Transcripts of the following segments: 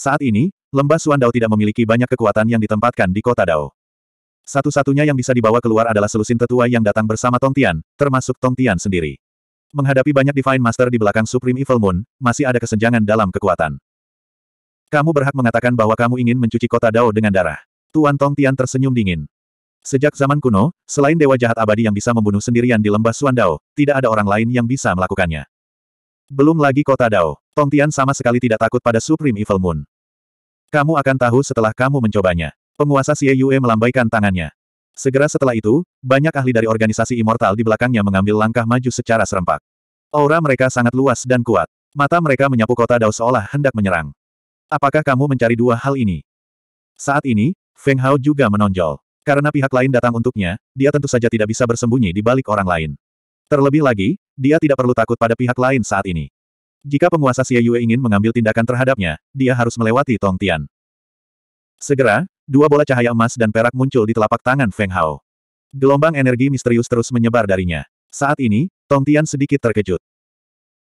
Saat ini, lembah Suandao tidak memiliki banyak kekuatan yang ditempatkan di kota Dao. Satu-satunya yang bisa dibawa keluar adalah selusin tetua yang datang bersama tong tian termasuk tong tian sendiri. Menghadapi banyak Divine Master di belakang Supreme Evil Moon, masih ada kesenjangan dalam kekuatan. Kamu berhak mengatakan bahwa kamu ingin mencuci kota Dao dengan darah. Tuan tong tian tersenyum dingin. Sejak zaman kuno, selain dewa jahat abadi yang bisa membunuh sendirian di lembah Suandao, tidak ada orang lain yang bisa melakukannya. Belum lagi kota Dao, tong tian sama sekali tidak takut pada Supreme Evil Moon. Kamu akan tahu setelah kamu mencobanya. Penguasa Xie Yue melambaikan tangannya. Segera setelah itu, banyak ahli dari organisasi immortal di belakangnya mengambil langkah maju secara serempak. Aura mereka sangat luas dan kuat. Mata mereka menyapu kota Dao seolah hendak menyerang. Apakah kamu mencari dua hal ini? Saat ini, Feng Hao juga menonjol. Karena pihak lain datang untuknya, dia tentu saja tidak bisa bersembunyi di balik orang lain. Terlebih lagi, dia tidak perlu takut pada pihak lain saat ini. Jika penguasa Xie Yue ingin mengambil tindakan terhadapnya, dia harus melewati Tong Tian. Segera, dua bola cahaya emas dan perak muncul di telapak tangan Feng Hao. Gelombang energi misterius terus menyebar darinya. Saat ini, Tong Tian sedikit terkejut.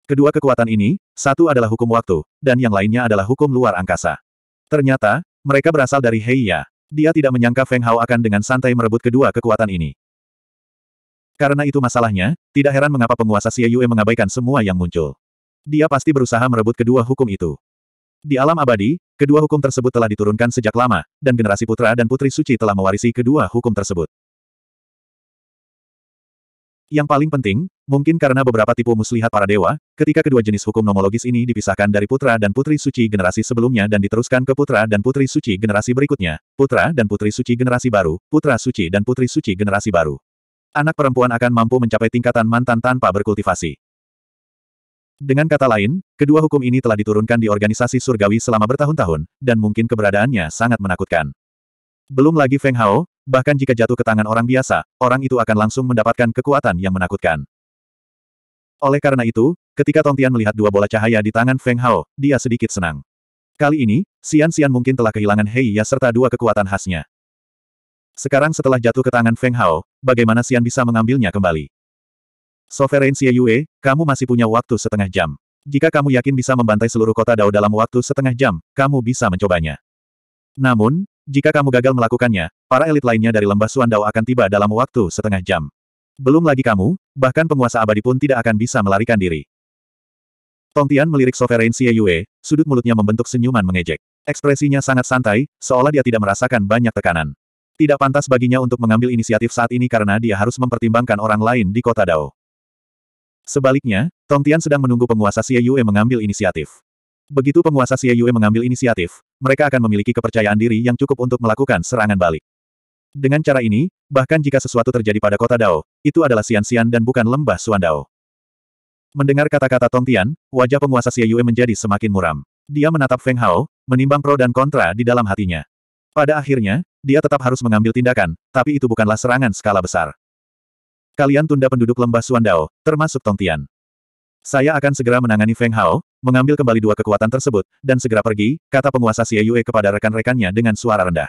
Kedua kekuatan ini, satu adalah hukum waktu, dan yang lainnya adalah hukum luar angkasa. Ternyata, mereka berasal dari Heiya. Dia tidak menyangka Feng Hao akan dengan santai merebut kedua kekuatan ini. Karena itu masalahnya, tidak heran mengapa penguasa Xie Yue mengabaikan semua yang muncul dia pasti berusaha merebut kedua hukum itu. Di alam abadi, kedua hukum tersebut telah diturunkan sejak lama, dan generasi putra dan putri suci telah mewarisi kedua hukum tersebut. Yang paling penting, mungkin karena beberapa tipu muslihat para dewa, ketika kedua jenis hukum nomologis ini dipisahkan dari putra dan putri suci generasi sebelumnya dan diteruskan ke putra dan putri suci generasi berikutnya, putra dan putri suci generasi baru, putra suci dan putri suci generasi baru. Anak perempuan akan mampu mencapai tingkatan mantan tanpa berkultivasi. Dengan kata lain, kedua hukum ini telah diturunkan di organisasi surgawi selama bertahun-tahun, dan mungkin keberadaannya sangat menakutkan. Belum lagi Feng Hao, bahkan jika jatuh ke tangan orang biasa, orang itu akan langsung mendapatkan kekuatan yang menakutkan. Oleh karena itu, ketika Tong Tian melihat dua bola cahaya di tangan Feng Hao, dia sedikit senang. Kali ini, Xian Xian mungkin telah kehilangan Hei Ya serta dua kekuatan khasnya. Sekarang setelah jatuh ke tangan Feng Hao, bagaimana Xian bisa mengambilnya kembali? Sovereign Yue, kamu masih punya waktu setengah jam. Jika kamu yakin bisa membantai seluruh kota Dao dalam waktu setengah jam, kamu bisa mencobanya. Namun, jika kamu gagal melakukannya, para elit lainnya dari lembah Suan Dao akan tiba dalam waktu setengah jam. Belum lagi kamu, bahkan penguasa abadi pun tidak akan bisa melarikan diri. Tong Tian melirik Sovereign Yue, sudut mulutnya membentuk senyuman mengejek. Ekspresinya sangat santai, seolah dia tidak merasakan banyak tekanan. Tidak pantas baginya untuk mengambil inisiatif saat ini karena dia harus mempertimbangkan orang lain di kota Dao. Sebaliknya, Tong Tian sedang menunggu penguasa Xie Yue mengambil inisiatif. Begitu penguasa Xie Yue mengambil inisiatif, mereka akan memiliki kepercayaan diri yang cukup untuk melakukan serangan balik. Dengan cara ini, bahkan jika sesuatu terjadi pada kota Dao, itu adalah Sian Sian dan bukan lembah Suan Dao. Mendengar kata-kata Tong Tian, wajah penguasa Xie Yue menjadi semakin muram. Dia menatap Feng Hao, menimbang pro dan kontra di dalam hatinya. Pada akhirnya, dia tetap harus mengambil tindakan, tapi itu bukanlah serangan skala besar kalian tunda penduduk lembah Suandao, termasuk Tong Tian. Saya akan segera menangani Feng Hao, mengambil kembali dua kekuatan tersebut, dan segera pergi, kata penguasa Xie Yue kepada rekan-rekannya dengan suara rendah.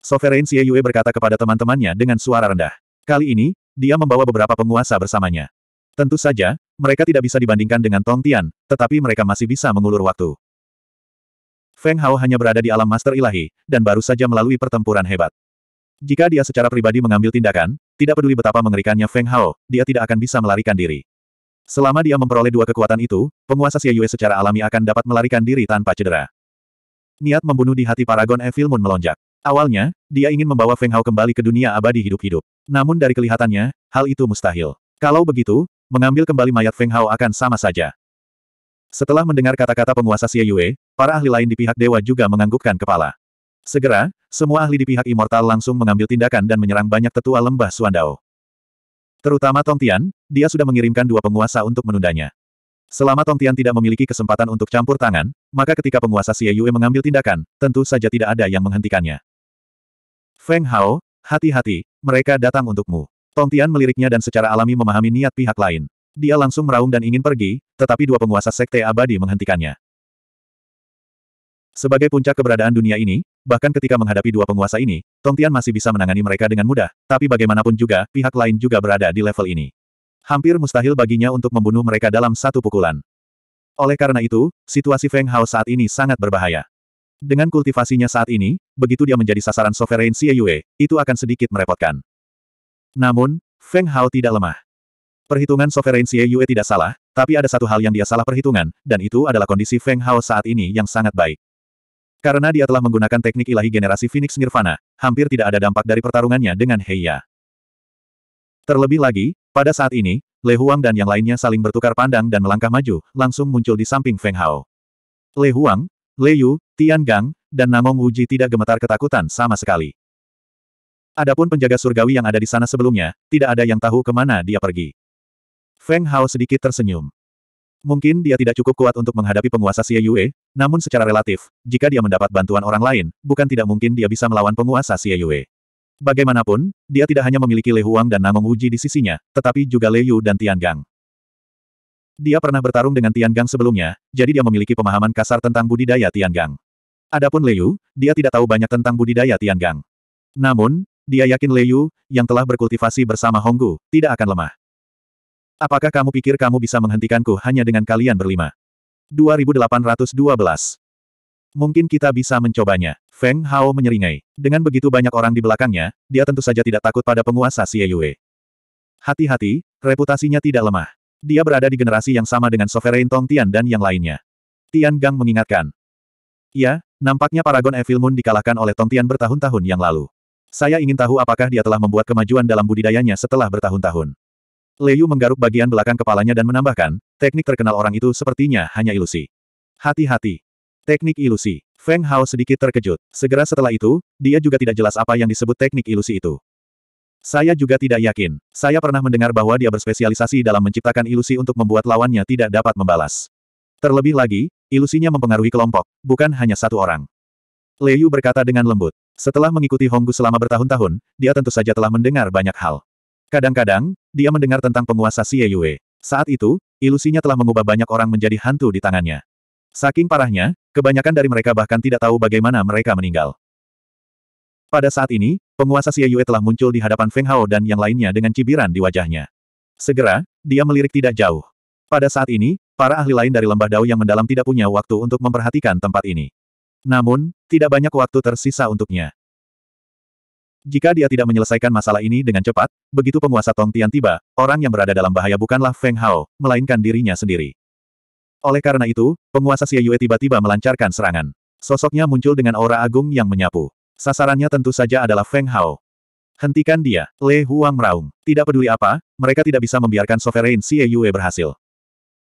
Sovereign Xie Yue berkata kepada teman-temannya dengan suara rendah. Kali ini, dia membawa beberapa penguasa bersamanya. Tentu saja, mereka tidak bisa dibandingkan dengan Tong Tian, tetapi mereka masih bisa mengulur waktu. Feng Hao hanya berada di alam master ilahi, dan baru saja melalui pertempuran hebat. Jika dia secara pribadi mengambil tindakan, tidak peduli betapa mengerikannya Feng Hao, dia tidak akan bisa melarikan diri. Selama dia memperoleh dua kekuatan itu, penguasa Xie Yue secara alami akan dapat melarikan diri tanpa cedera. Niat membunuh di hati Paragon Evil Moon melonjak. Awalnya, dia ingin membawa Feng Hao kembali ke dunia abadi hidup-hidup. Namun dari kelihatannya, hal itu mustahil. Kalau begitu, mengambil kembali mayat Feng Hao akan sama saja. Setelah mendengar kata-kata penguasa Xie Yue, para ahli lain di pihak dewa juga menganggukkan kepala. Segera, semua ahli di pihak Immortal langsung mengambil tindakan dan menyerang banyak tetua lembah Suandao. Terutama Tong Tian, dia sudah mengirimkan dua penguasa untuk menundanya. Selama Tong Tian tidak memiliki kesempatan untuk campur tangan, maka ketika penguasa Xie Yue mengambil tindakan, tentu saja tidak ada yang menghentikannya. Feng Hao, hati-hati, mereka datang untukmu. Tong Tian meliriknya dan secara alami memahami niat pihak lain. Dia langsung meraung dan ingin pergi, tetapi dua penguasa sekte abadi menghentikannya. Sebagai puncak keberadaan dunia ini, bahkan ketika menghadapi dua penguasa ini, Tongtian masih bisa menangani mereka dengan mudah, tapi bagaimanapun juga, pihak lain juga berada di level ini. Hampir mustahil baginya untuk membunuh mereka dalam satu pukulan. Oleh karena itu, situasi Feng Hao saat ini sangat berbahaya. Dengan kultivasinya saat ini, begitu dia menjadi sasaran sovereign Xie Yue, itu akan sedikit merepotkan. Namun, Feng Hao tidak lemah. Perhitungan sovereign Xie Yue tidak salah, tapi ada satu hal yang dia salah perhitungan, dan itu adalah kondisi Feng Hao saat ini yang sangat baik. Karena dia telah menggunakan teknik ilahi generasi Phoenix Nirvana, hampir tidak ada dampak dari pertarungannya dengan Heiya. Terlebih lagi, pada saat ini, Le Huang dan yang lainnya saling bertukar pandang dan melangkah maju, langsung muncul di samping Feng Hao. Le Huang, Le Yu, Tian Gang, dan Namong Wuji tidak gemetar ketakutan sama sekali. Adapun penjaga surgawi yang ada di sana sebelumnya, tidak ada yang tahu kemana dia pergi. Feng Hao sedikit tersenyum. Mungkin dia tidak cukup kuat untuk menghadapi penguasa Xie Yue, namun secara relatif, jika dia mendapat bantuan orang lain, bukan tidak mungkin dia bisa melawan penguasa Xie Yue. Bagaimanapun, dia tidak hanya memiliki Le Huang dan Namong Uji di sisinya, tetapi juga Le Yu dan Tian Gang. Dia pernah bertarung dengan Tian Gang sebelumnya, jadi dia memiliki pemahaman kasar tentang budidaya Tian Gang. Adapun Le Yu, dia tidak tahu banyak tentang budidaya Tian Gang. Namun, dia yakin Leyu, Yu, yang telah berkultivasi bersama Honggu, tidak akan lemah. Apakah kamu pikir kamu bisa menghentikanku hanya dengan kalian berlima? 2812. Mungkin kita bisa mencobanya. Feng Hao menyeringai. Dengan begitu banyak orang di belakangnya, dia tentu saja tidak takut pada penguasa Xie Yue. Hati-hati, reputasinya tidak lemah. Dia berada di generasi yang sama dengan Sovereign Tong Tian dan yang lainnya. Tian Gang mengingatkan. Ya, nampaknya Paragon Evil Moon dikalahkan oleh Tong Tian bertahun-tahun yang lalu. Saya ingin tahu apakah dia telah membuat kemajuan dalam budidayanya setelah bertahun-tahun. Leyu menggaruk bagian belakang kepalanya dan menambahkan, teknik terkenal orang itu sepertinya hanya ilusi. Hati-hati. Teknik ilusi. Feng Hao sedikit terkejut. Segera setelah itu, dia juga tidak jelas apa yang disebut teknik ilusi itu. Saya juga tidak yakin. Saya pernah mendengar bahwa dia berspesialisasi dalam menciptakan ilusi untuk membuat lawannya tidak dapat membalas. Terlebih lagi, ilusinya mempengaruhi kelompok, bukan hanya satu orang. Leyu berkata dengan lembut. Setelah mengikuti Honggu selama bertahun-tahun, dia tentu saja telah mendengar banyak hal. Kadang-kadang, dia mendengar tentang penguasa Xie Yue. Saat itu, ilusinya telah mengubah banyak orang menjadi hantu di tangannya. Saking parahnya, kebanyakan dari mereka bahkan tidak tahu bagaimana mereka meninggal. Pada saat ini, penguasa Xie Yue telah muncul di hadapan Feng Hao dan yang lainnya dengan cibiran di wajahnya. Segera, dia melirik tidak jauh. Pada saat ini, para ahli lain dari lembah Dao yang mendalam tidak punya waktu untuk memperhatikan tempat ini. Namun, tidak banyak waktu tersisa untuknya. Jika dia tidak menyelesaikan masalah ini dengan cepat, begitu penguasa Tong Tian tiba, orang yang berada dalam bahaya bukanlah Feng Hao, melainkan dirinya sendiri. Oleh karena itu, penguasa Xie Yue tiba-tiba melancarkan serangan. Sosoknya muncul dengan aura agung yang menyapu. Sasarannya tentu saja adalah Feng Hao. Hentikan dia, Le Huang meraung. Tidak peduli apa, mereka tidak bisa membiarkan Sovereign Xie Yue berhasil.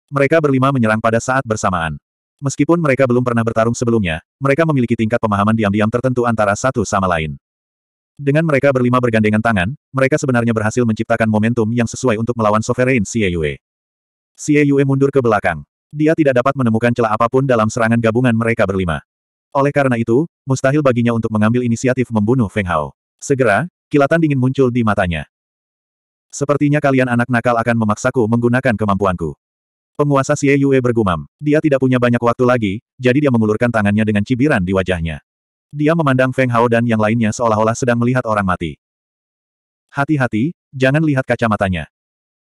Mereka berlima menyerang pada saat bersamaan. Meskipun mereka belum pernah bertarung sebelumnya, mereka memiliki tingkat pemahaman diam-diam tertentu antara satu sama lain. Dengan mereka berlima bergandengan tangan, mereka sebenarnya berhasil menciptakan momentum yang sesuai untuk melawan Sovereign Xie Yue. Xie Yue mundur ke belakang. Dia tidak dapat menemukan celah apapun dalam serangan gabungan mereka berlima. Oleh karena itu, mustahil baginya untuk mengambil inisiatif membunuh Feng Hao. Segera, kilatan dingin muncul di matanya. Sepertinya kalian anak nakal akan memaksaku menggunakan kemampuanku. Penguasa Xie Yue bergumam. Dia tidak punya banyak waktu lagi, jadi dia mengulurkan tangannya dengan cibiran di wajahnya. Dia memandang Feng Hao dan yang lainnya seolah-olah sedang melihat orang mati. Hati-hati, jangan lihat kacamatanya.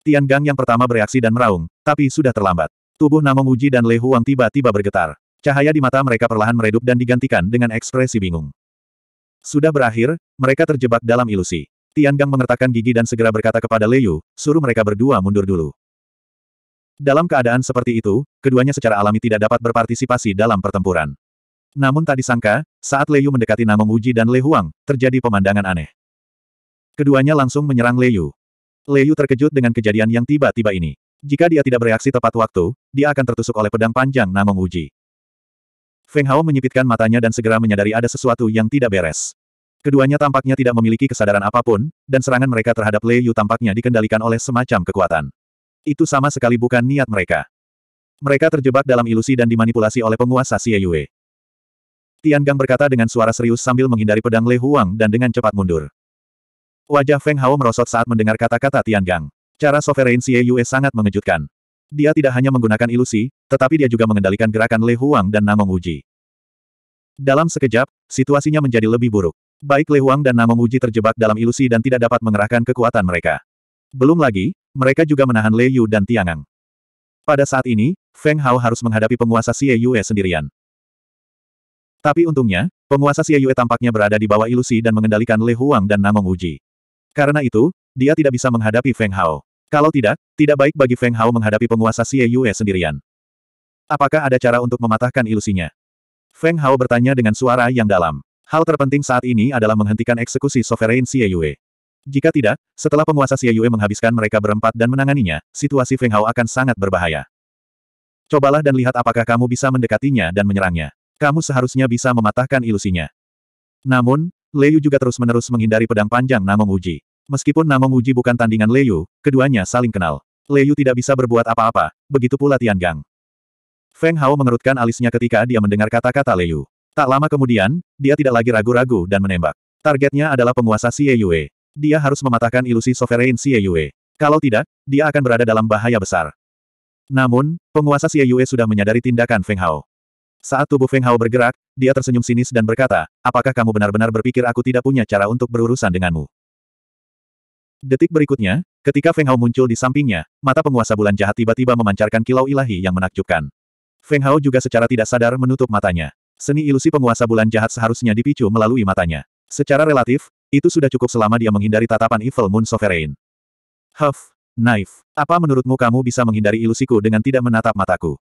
Tian Gang yang pertama bereaksi dan meraung, tapi sudah terlambat. Tubuh Namong Uji dan Le Huang tiba-tiba bergetar. Cahaya di mata mereka perlahan meredup dan digantikan dengan ekspresi bingung. Sudah berakhir, mereka terjebak dalam ilusi. Tian Gang mengertakkan gigi dan segera berkata kepada Le Yu, suruh mereka berdua mundur dulu. Dalam keadaan seperti itu, keduanya secara alami tidak dapat berpartisipasi dalam pertempuran. Namun tak disangka, saat Leyu mendekati Namong Uji dan Le Huang, terjadi pemandangan aneh. Keduanya langsung menyerang Leyu. Leyu terkejut dengan kejadian yang tiba-tiba ini. Jika dia tidak bereaksi tepat waktu, dia akan tertusuk oleh pedang panjang Namong Uji. Feng Hao menyipitkan matanya dan segera menyadari ada sesuatu yang tidak beres. Keduanya tampaknya tidak memiliki kesadaran apapun, dan serangan mereka terhadap Leyu tampaknya dikendalikan oleh semacam kekuatan. Itu sama sekali bukan niat mereka. Mereka terjebak dalam ilusi dan dimanipulasi oleh penguasa Xie Yue. Tian Gang berkata dengan suara serius sambil menghindari pedang Le Huang dan dengan cepat mundur. Wajah Feng Hao merosot saat mendengar kata-kata Tian Gang. Cara Sovereign Xie Yue sangat mengejutkan. Dia tidak hanya menggunakan ilusi, tetapi dia juga mengendalikan gerakan Le Huang dan Namong Uji. Dalam sekejap, situasinya menjadi lebih buruk. Baik Le Huang dan Namong Uji terjebak dalam ilusi dan tidak dapat mengerahkan kekuatan mereka. Belum lagi, mereka juga menahan Le Yu dan Tiangang. Pada saat ini, Feng Hao harus menghadapi penguasa Xie Yue sendirian. Tapi untungnya, penguasa Xie tampaknya berada di bawah ilusi dan mengendalikan Le Huang dan Namong Uji. Karena itu, dia tidak bisa menghadapi Feng Hao. Kalau tidak, tidak baik bagi Feng Hao menghadapi penguasa Xie sendirian. Apakah ada cara untuk mematahkan ilusinya? Feng Hao bertanya dengan suara yang dalam. Hal terpenting saat ini adalah menghentikan eksekusi Sovereign Xie Jika tidak, setelah penguasa Xie menghabiskan mereka berempat dan menanganinya, situasi Feng Hao akan sangat berbahaya. Cobalah dan lihat apakah kamu bisa mendekatinya dan menyerangnya kamu seharusnya bisa mematahkan ilusinya. Namun, Liu juga terus-menerus menghindari pedang panjang Namong Uji. Meskipun Namong Uji bukan tandingan Liu, keduanya saling kenal. Liu tidak bisa berbuat apa-apa, begitu pula Tian Gang. Feng Hao mengerutkan alisnya ketika dia mendengar kata-kata Liu. Tak lama kemudian, dia tidak lagi ragu-ragu dan menembak. Targetnya adalah penguasa Xie Yue. Dia harus mematahkan ilusi sovereign Xie Yue. Kalau tidak, dia akan berada dalam bahaya besar. Namun, penguasa Xie Yue sudah menyadari tindakan Feng Hao. Saat tubuh Feng Hao bergerak, dia tersenyum sinis dan berkata, apakah kamu benar-benar berpikir aku tidak punya cara untuk berurusan denganmu? Detik berikutnya, ketika Feng Hao muncul di sampingnya, mata penguasa bulan jahat tiba-tiba memancarkan kilau ilahi yang menakjubkan. Feng Hao juga secara tidak sadar menutup matanya. Seni ilusi penguasa bulan jahat seharusnya dipicu melalui matanya. Secara relatif, itu sudah cukup selama dia menghindari tatapan Evil Moon Sovereign. Huff, naif. apa menurutmu kamu bisa menghindari ilusiku dengan tidak menatap mataku?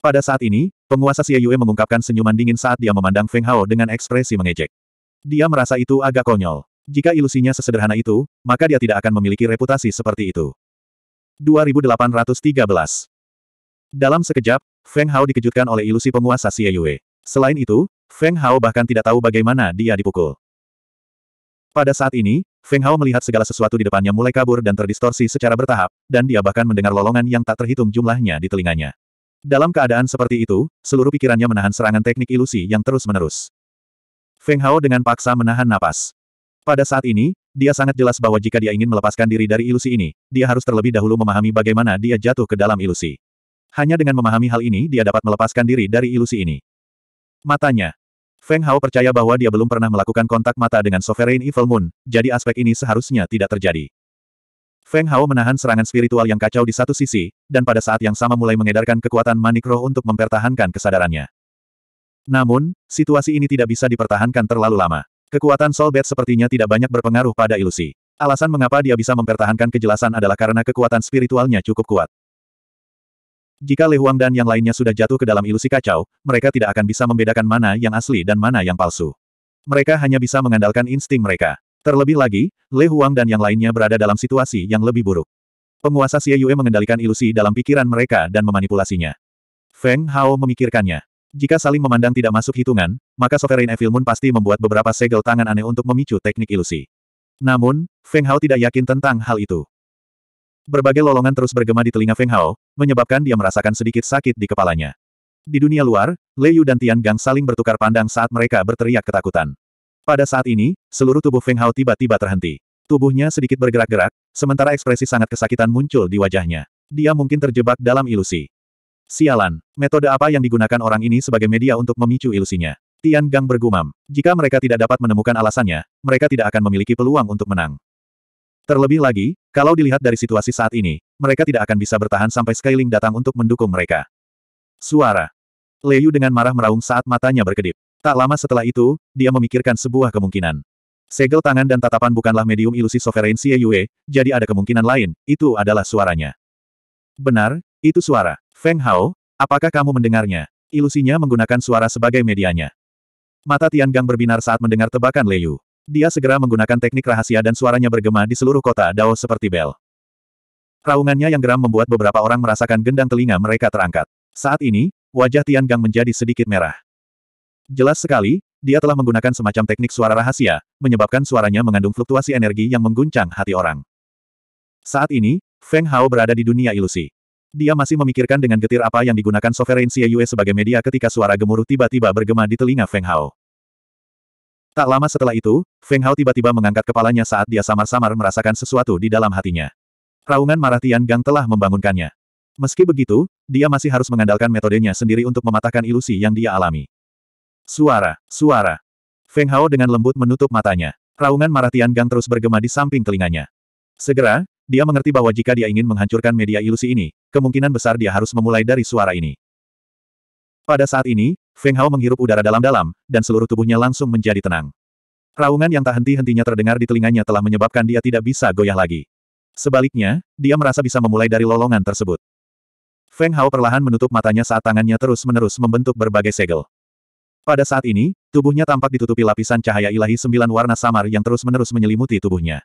Pada saat ini, penguasa Xie Yue mengungkapkan senyuman dingin saat dia memandang Feng Hao dengan ekspresi mengejek. Dia merasa itu agak konyol. Jika ilusinya sesederhana itu, maka dia tidak akan memiliki reputasi seperti itu. 2813 Dalam sekejap, Feng Hao dikejutkan oleh ilusi penguasa Xie Yue. Selain itu, Feng Hao bahkan tidak tahu bagaimana dia dipukul. Pada saat ini, Feng Hao melihat segala sesuatu di depannya mulai kabur dan terdistorsi secara bertahap, dan dia bahkan mendengar lolongan yang tak terhitung jumlahnya di telinganya. Dalam keadaan seperti itu, seluruh pikirannya menahan serangan teknik ilusi yang terus-menerus. Feng Hao dengan paksa menahan napas. Pada saat ini, dia sangat jelas bahwa jika dia ingin melepaskan diri dari ilusi ini, dia harus terlebih dahulu memahami bagaimana dia jatuh ke dalam ilusi. Hanya dengan memahami hal ini dia dapat melepaskan diri dari ilusi ini. Matanya. Feng Hao percaya bahwa dia belum pernah melakukan kontak mata dengan Sovereign Evil Moon, jadi aspek ini seharusnya tidak terjadi. Feng Hao menahan serangan spiritual yang kacau di satu sisi, dan pada saat yang sama mulai mengedarkan kekuatan manik roh untuk mempertahankan kesadarannya. Namun, situasi ini tidak bisa dipertahankan terlalu lama. Kekuatan Soul Solbet sepertinya tidak banyak berpengaruh pada ilusi. Alasan mengapa dia bisa mempertahankan kejelasan adalah karena kekuatan spiritualnya cukup kuat. Jika Le Huang dan yang lainnya sudah jatuh ke dalam ilusi kacau, mereka tidak akan bisa membedakan mana yang asli dan mana yang palsu. Mereka hanya bisa mengandalkan insting mereka. Terlebih lagi, Le Huang dan yang lainnya berada dalam situasi yang lebih buruk. Penguasa Xie Yue mengendalikan ilusi dalam pikiran mereka dan memanipulasinya. Feng Hao memikirkannya. Jika saling memandang tidak masuk hitungan, maka Sovereign Evil Moon pasti membuat beberapa segel tangan aneh untuk memicu teknik ilusi. Namun, Feng Hao tidak yakin tentang hal itu. Berbagai lolongan terus bergema di telinga Feng Hao, menyebabkan dia merasakan sedikit sakit di kepalanya. Di dunia luar, Lei Yu dan Tian Gang saling bertukar pandang saat mereka berteriak ketakutan. Pada saat ini, seluruh tubuh Feng Hao tiba-tiba terhenti. Tubuhnya sedikit bergerak-gerak, sementara ekspresi sangat kesakitan muncul di wajahnya. Dia mungkin terjebak dalam ilusi. Sialan, metode apa yang digunakan orang ini sebagai media untuk memicu ilusinya? Tian Gang bergumam. Jika mereka tidak dapat menemukan alasannya, mereka tidak akan memiliki peluang untuk menang. Terlebih lagi, kalau dilihat dari situasi saat ini, mereka tidak akan bisa bertahan sampai Skyling datang untuk mendukung mereka. Suara. Yu dengan marah meraung saat matanya berkedip. Tak lama setelah itu, dia memikirkan sebuah kemungkinan. Segel tangan dan tatapan bukanlah medium ilusi Sovereign Xie Yue, jadi ada kemungkinan lain, itu adalah suaranya. Benar, itu suara. Feng Hao, apakah kamu mendengarnya? Ilusinya menggunakan suara sebagai medianya. Mata Tian Gang berbinar saat mendengar tebakan Liu. Dia segera menggunakan teknik rahasia dan suaranya bergema di seluruh kota Dao seperti bel. Raungannya yang geram membuat beberapa orang merasakan gendang telinga mereka terangkat. Saat ini, wajah Tian Gang menjadi sedikit merah. Jelas sekali, dia telah menggunakan semacam teknik suara rahasia, menyebabkan suaranya mengandung fluktuasi energi yang mengguncang hati orang. Saat ini, Feng Hao berada di dunia ilusi. Dia masih memikirkan dengan getir apa yang digunakan Sovereign Xie Yue sebagai media ketika suara gemuruh tiba-tiba bergema di telinga Feng Hao. Tak lama setelah itu, Feng Hao tiba-tiba mengangkat kepalanya saat dia samar-samar merasakan sesuatu di dalam hatinya. Raungan marah Tian Gang telah membangunkannya. Meski begitu, dia masih harus mengandalkan metodenya sendiri untuk mematahkan ilusi yang dia alami. Suara, suara. Feng Hao dengan lembut menutup matanya. Raungan marah Tian Gang terus bergema di samping telinganya. Segera, dia mengerti bahwa jika dia ingin menghancurkan media ilusi ini, kemungkinan besar dia harus memulai dari suara ini. Pada saat ini, Feng Hao menghirup udara dalam-dalam, dan seluruh tubuhnya langsung menjadi tenang. Raungan yang tak henti-hentinya terdengar di telinganya telah menyebabkan dia tidak bisa goyah lagi. Sebaliknya, dia merasa bisa memulai dari lolongan tersebut. Feng Hao perlahan menutup matanya saat tangannya terus-menerus membentuk berbagai segel. Pada saat ini, tubuhnya tampak ditutupi lapisan cahaya ilahi sembilan warna samar yang terus-menerus menyelimuti tubuhnya.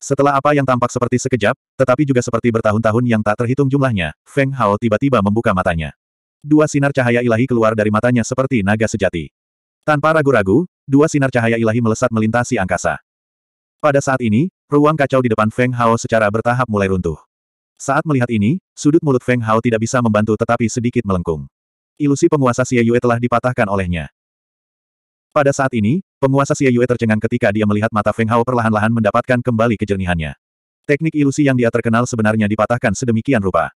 Setelah apa yang tampak seperti sekejap, tetapi juga seperti bertahun-tahun yang tak terhitung jumlahnya, Feng Hao tiba-tiba membuka matanya. Dua sinar cahaya ilahi keluar dari matanya seperti naga sejati. Tanpa ragu-ragu, dua sinar cahaya ilahi melesat melintasi angkasa. Pada saat ini, ruang kacau di depan Feng Hao secara bertahap mulai runtuh. Saat melihat ini, sudut mulut Feng Hao tidak bisa membantu tetapi sedikit melengkung ilusi penguasa Xie Yue telah dipatahkan olehnya. Pada saat ini, penguasa Xie Yue tercengang ketika dia melihat mata Feng Hao perlahan-lahan mendapatkan kembali kejernihannya. Teknik ilusi yang dia terkenal sebenarnya dipatahkan sedemikian rupa.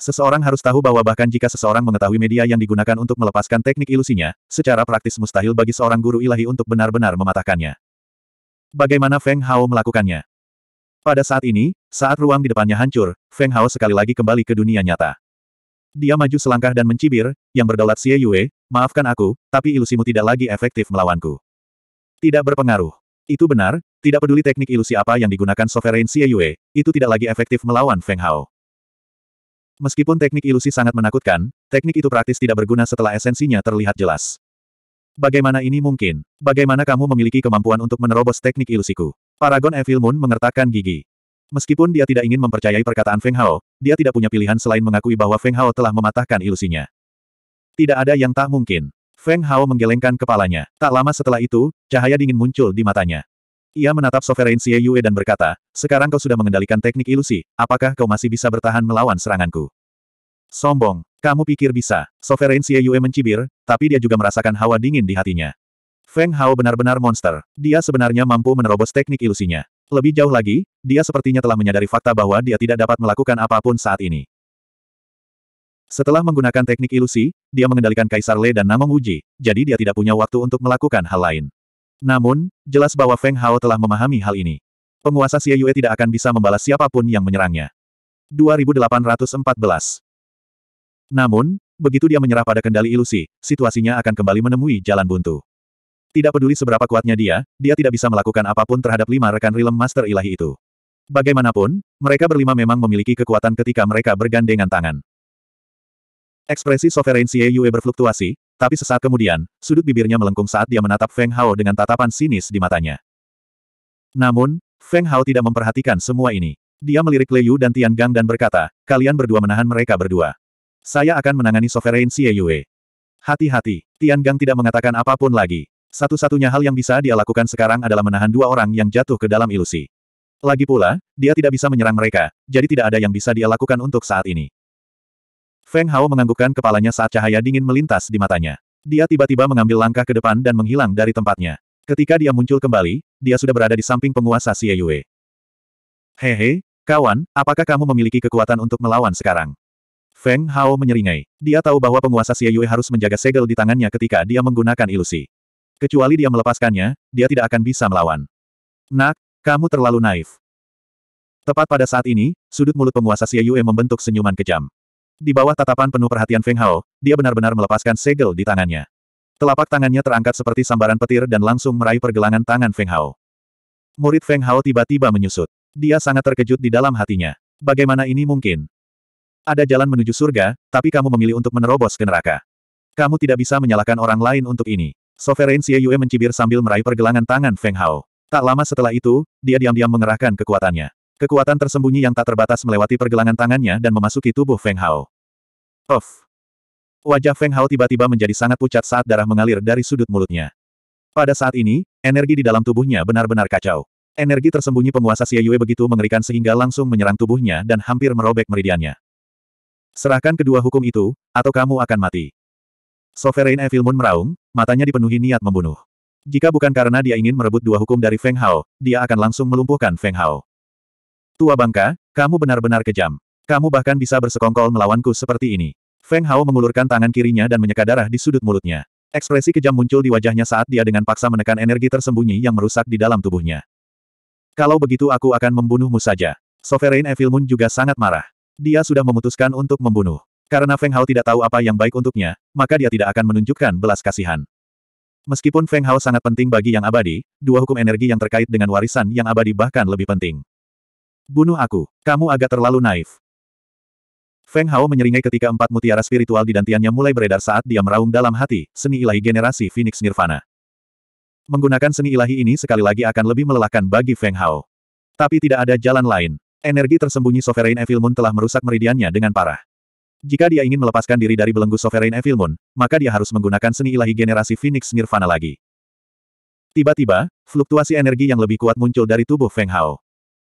Seseorang harus tahu bahwa bahkan jika seseorang mengetahui media yang digunakan untuk melepaskan teknik ilusinya, secara praktis mustahil bagi seorang guru ilahi untuk benar-benar mematahkannya. Bagaimana Feng Hao melakukannya? Pada saat ini, saat ruang di depannya hancur, Feng Hao sekali lagi kembali ke dunia nyata. Dia maju selangkah dan mencibir, yang berdaulat Xie Yue, maafkan aku, tapi ilusimu tidak lagi efektif melawanku. Tidak berpengaruh. Itu benar, tidak peduli teknik ilusi apa yang digunakan Sovereign Xie Yue, itu tidak lagi efektif melawan Feng Hao. Meskipun teknik ilusi sangat menakutkan, teknik itu praktis tidak berguna setelah esensinya terlihat jelas. Bagaimana ini mungkin? Bagaimana kamu memiliki kemampuan untuk menerobos teknik ilusiku? Paragon Evil Moon mengertakkan gigi. Meskipun dia tidak ingin mempercayai perkataan Feng Hao, dia tidak punya pilihan selain mengakui bahwa Feng Hao telah mematahkan ilusinya. Tidak ada yang tak mungkin. Feng Hao menggelengkan kepalanya. Tak lama setelah itu, cahaya dingin muncul di matanya. Ia menatap Sovereign Xie Yue dan berkata, sekarang kau sudah mengendalikan teknik ilusi, apakah kau masih bisa bertahan melawan seranganku? Sombong, kamu pikir bisa. Sovereign Xie Yue mencibir, tapi dia juga merasakan hawa dingin di hatinya. Feng Hao benar-benar monster. Dia sebenarnya mampu menerobos teknik ilusinya. Lebih jauh lagi, dia sepertinya telah menyadari fakta bahwa dia tidak dapat melakukan apapun saat ini. Setelah menggunakan teknik ilusi, dia mengendalikan Kaisar Le dan Namong Uji, jadi dia tidak punya waktu untuk melakukan hal lain. Namun, jelas bahwa Feng Hao telah memahami hal ini. Penguasa Xie Yue tidak akan bisa membalas siapapun yang menyerangnya. 2814 Namun, begitu dia menyerah pada kendali ilusi, situasinya akan kembali menemui jalan buntu. Tidak peduli seberapa kuatnya dia, dia tidak bisa melakukan apapun terhadap lima rekan Rilem Master Ilahi itu. Bagaimanapun, mereka berlima memang memiliki kekuatan ketika mereka bergandengan tangan. Ekspresi Sovereign Xie Yue berfluktuasi, tapi sesaat kemudian, sudut bibirnya melengkung saat dia menatap Feng Hao dengan tatapan sinis di matanya. Namun, Feng Hao tidak memperhatikan semua ini. Dia melirik Liu dan Tian Gang dan berkata, kalian berdua menahan mereka berdua. Saya akan menangani Sovereign Xie Yue. Hati-hati, Tian Gang tidak mengatakan apapun lagi. Satu-satunya hal yang bisa dia lakukan sekarang adalah menahan dua orang yang jatuh ke dalam ilusi. Lagi pula, dia tidak bisa menyerang mereka, jadi tidak ada yang bisa dia lakukan untuk saat ini. Feng Hao menganggukkan kepalanya saat cahaya dingin melintas di matanya. Dia tiba-tiba mengambil langkah ke depan dan menghilang dari tempatnya. Ketika dia muncul kembali, dia sudah berada di samping penguasa Xie Yue. Hehe, kawan, apakah kamu memiliki kekuatan untuk melawan sekarang? Feng Hao menyeringai. Dia tahu bahwa penguasa Xie Yue harus menjaga segel di tangannya ketika dia menggunakan ilusi. Kecuali dia melepaskannya, dia tidak akan bisa melawan. Nak, kamu terlalu naif. Tepat pada saat ini, sudut mulut penguasa Xie Yue membentuk senyuman kejam. Di bawah tatapan penuh perhatian Feng Hao, dia benar-benar melepaskan segel di tangannya. Telapak tangannya terangkat seperti sambaran petir dan langsung meraih pergelangan tangan Feng Hao. Murid Feng Hao tiba-tiba menyusut. Dia sangat terkejut di dalam hatinya. Bagaimana ini mungkin? Ada jalan menuju surga, tapi kamu memilih untuk menerobos ke neraka. Kamu tidak bisa menyalahkan orang lain untuk ini. Sovereign Xie Yue mencibir sambil meraih pergelangan tangan Feng Hao. Tak lama setelah itu, dia diam-diam mengerahkan kekuatannya. Kekuatan tersembunyi yang tak terbatas melewati pergelangan tangannya dan memasuki tubuh Feng Hao. Of. Wajah Feng Hao tiba-tiba menjadi sangat pucat saat darah mengalir dari sudut mulutnya. Pada saat ini, energi di dalam tubuhnya benar-benar kacau. Energi tersembunyi penguasa Xie Yue begitu mengerikan sehingga langsung menyerang tubuhnya dan hampir merobek meridiannya. Serahkan kedua hukum itu, atau kamu akan mati. Sovereign Evil Moon meraung, matanya dipenuhi niat membunuh. Jika bukan karena dia ingin merebut dua hukum dari Feng Hao, dia akan langsung melumpuhkan Feng Hao. Tua bangka, kamu benar-benar kejam. Kamu bahkan bisa bersekongkol melawanku seperti ini. Feng Hao mengulurkan tangan kirinya dan menyeka darah di sudut mulutnya. Ekspresi kejam muncul di wajahnya saat dia dengan paksa menekan energi tersembunyi yang merusak di dalam tubuhnya. Kalau begitu aku akan membunuhmu saja. Sovereign Evil Moon juga sangat marah. Dia sudah memutuskan untuk membunuh. Karena Feng Hao tidak tahu apa yang baik untuknya, maka dia tidak akan menunjukkan belas kasihan. Meskipun Feng Hao sangat penting bagi yang abadi, dua hukum energi yang terkait dengan warisan yang abadi bahkan lebih penting. Bunuh aku, kamu agak terlalu naif. Feng Hao menyeringai ketika empat mutiara spiritual di dantiannya mulai beredar saat dia meraung dalam hati, seni ilahi generasi Phoenix Nirvana. Menggunakan seni ilahi ini sekali lagi akan lebih melelahkan bagi Feng Hao. Tapi tidak ada jalan lain. Energi tersembunyi Sovereign Evil Moon telah merusak meridiannya dengan parah. Jika dia ingin melepaskan diri dari belenggu Sovereign Evil Moon, maka dia harus menggunakan seni ilahi generasi Phoenix Nirvana lagi. Tiba-tiba, fluktuasi energi yang lebih kuat muncul dari tubuh Feng Hao.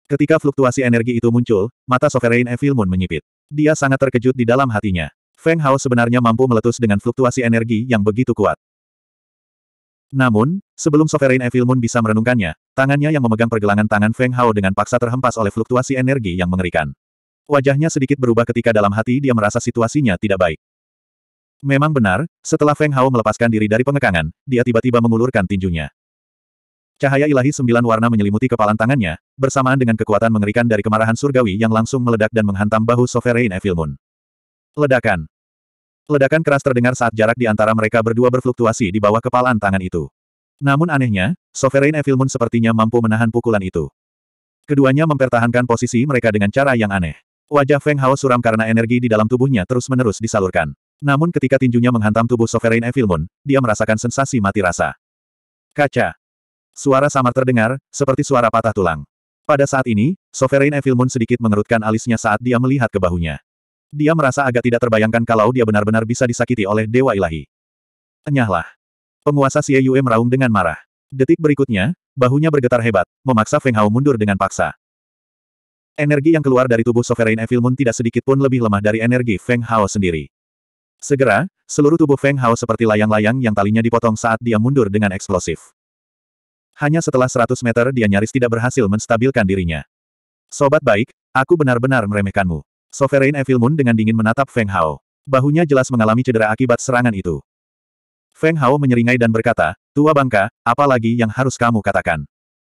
Ketika fluktuasi energi itu muncul, mata Sovereign Evil Moon menyipit. Dia sangat terkejut di dalam hatinya. Feng Hao sebenarnya mampu meletus dengan fluktuasi energi yang begitu kuat. Namun, sebelum Sovereign Evil Moon bisa merenungkannya, tangannya yang memegang pergelangan tangan Feng Hao dengan paksa terhempas oleh fluktuasi energi yang mengerikan. Wajahnya sedikit berubah ketika dalam hati dia merasa situasinya tidak baik. Memang benar, setelah Feng Hao melepaskan diri dari pengekangan, dia tiba-tiba mengulurkan tinjunya. Cahaya ilahi sembilan warna menyelimuti kepalan tangannya, bersamaan dengan kekuatan mengerikan dari kemarahan surgawi yang langsung meledak dan menghantam bahu Sovereign Evil Moon. Ledakan. Ledakan keras terdengar saat jarak di antara mereka berdua berfluktuasi di bawah kepalan tangan itu. Namun anehnya, Sovereign Evil Moon sepertinya mampu menahan pukulan itu. Keduanya mempertahankan posisi mereka dengan cara yang aneh. Wajah Feng Hao suram karena energi di dalam tubuhnya terus-menerus disalurkan. Namun ketika tinjunya menghantam tubuh Sovereign Evil Moon, dia merasakan sensasi mati rasa. Kaca. Suara samar terdengar, seperti suara patah tulang. Pada saat ini, Sovereign Evil Moon sedikit mengerutkan alisnya saat dia melihat ke bahunya. Dia merasa agak tidak terbayangkan kalau dia benar-benar bisa disakiti oleh Dewa Ilahi. Enyahlah. Penguasa Xie Yue meraung dengan marah. Detik berikutnya, bahunya bergetar hebat, memaksa Feng Hao mundur dengan paksa. Energi yang keluar dari tubuh Sovereign Evil Moon tidak sedikit pun lebih lemah dari energi Feng Hao sendiri. Segera, seluruh tubuh Feng Hao seperti layang-layang yang talinya dipotong saat dia mundur dengan eksplosif. Hanya setelah 100 meter dia nyaris tidak berhasil menstabilkan dirinya. Sobat baik, aku benar-benar meremehkanmu. Sovereign Evil Moon dengan dingin menatap Feng Hao. Bahunya jelas mengalami cedera akibat serangan itu. Feng Hao menyeringai dan berkata, Tua bangka, apalagi yang harus kamu katakan?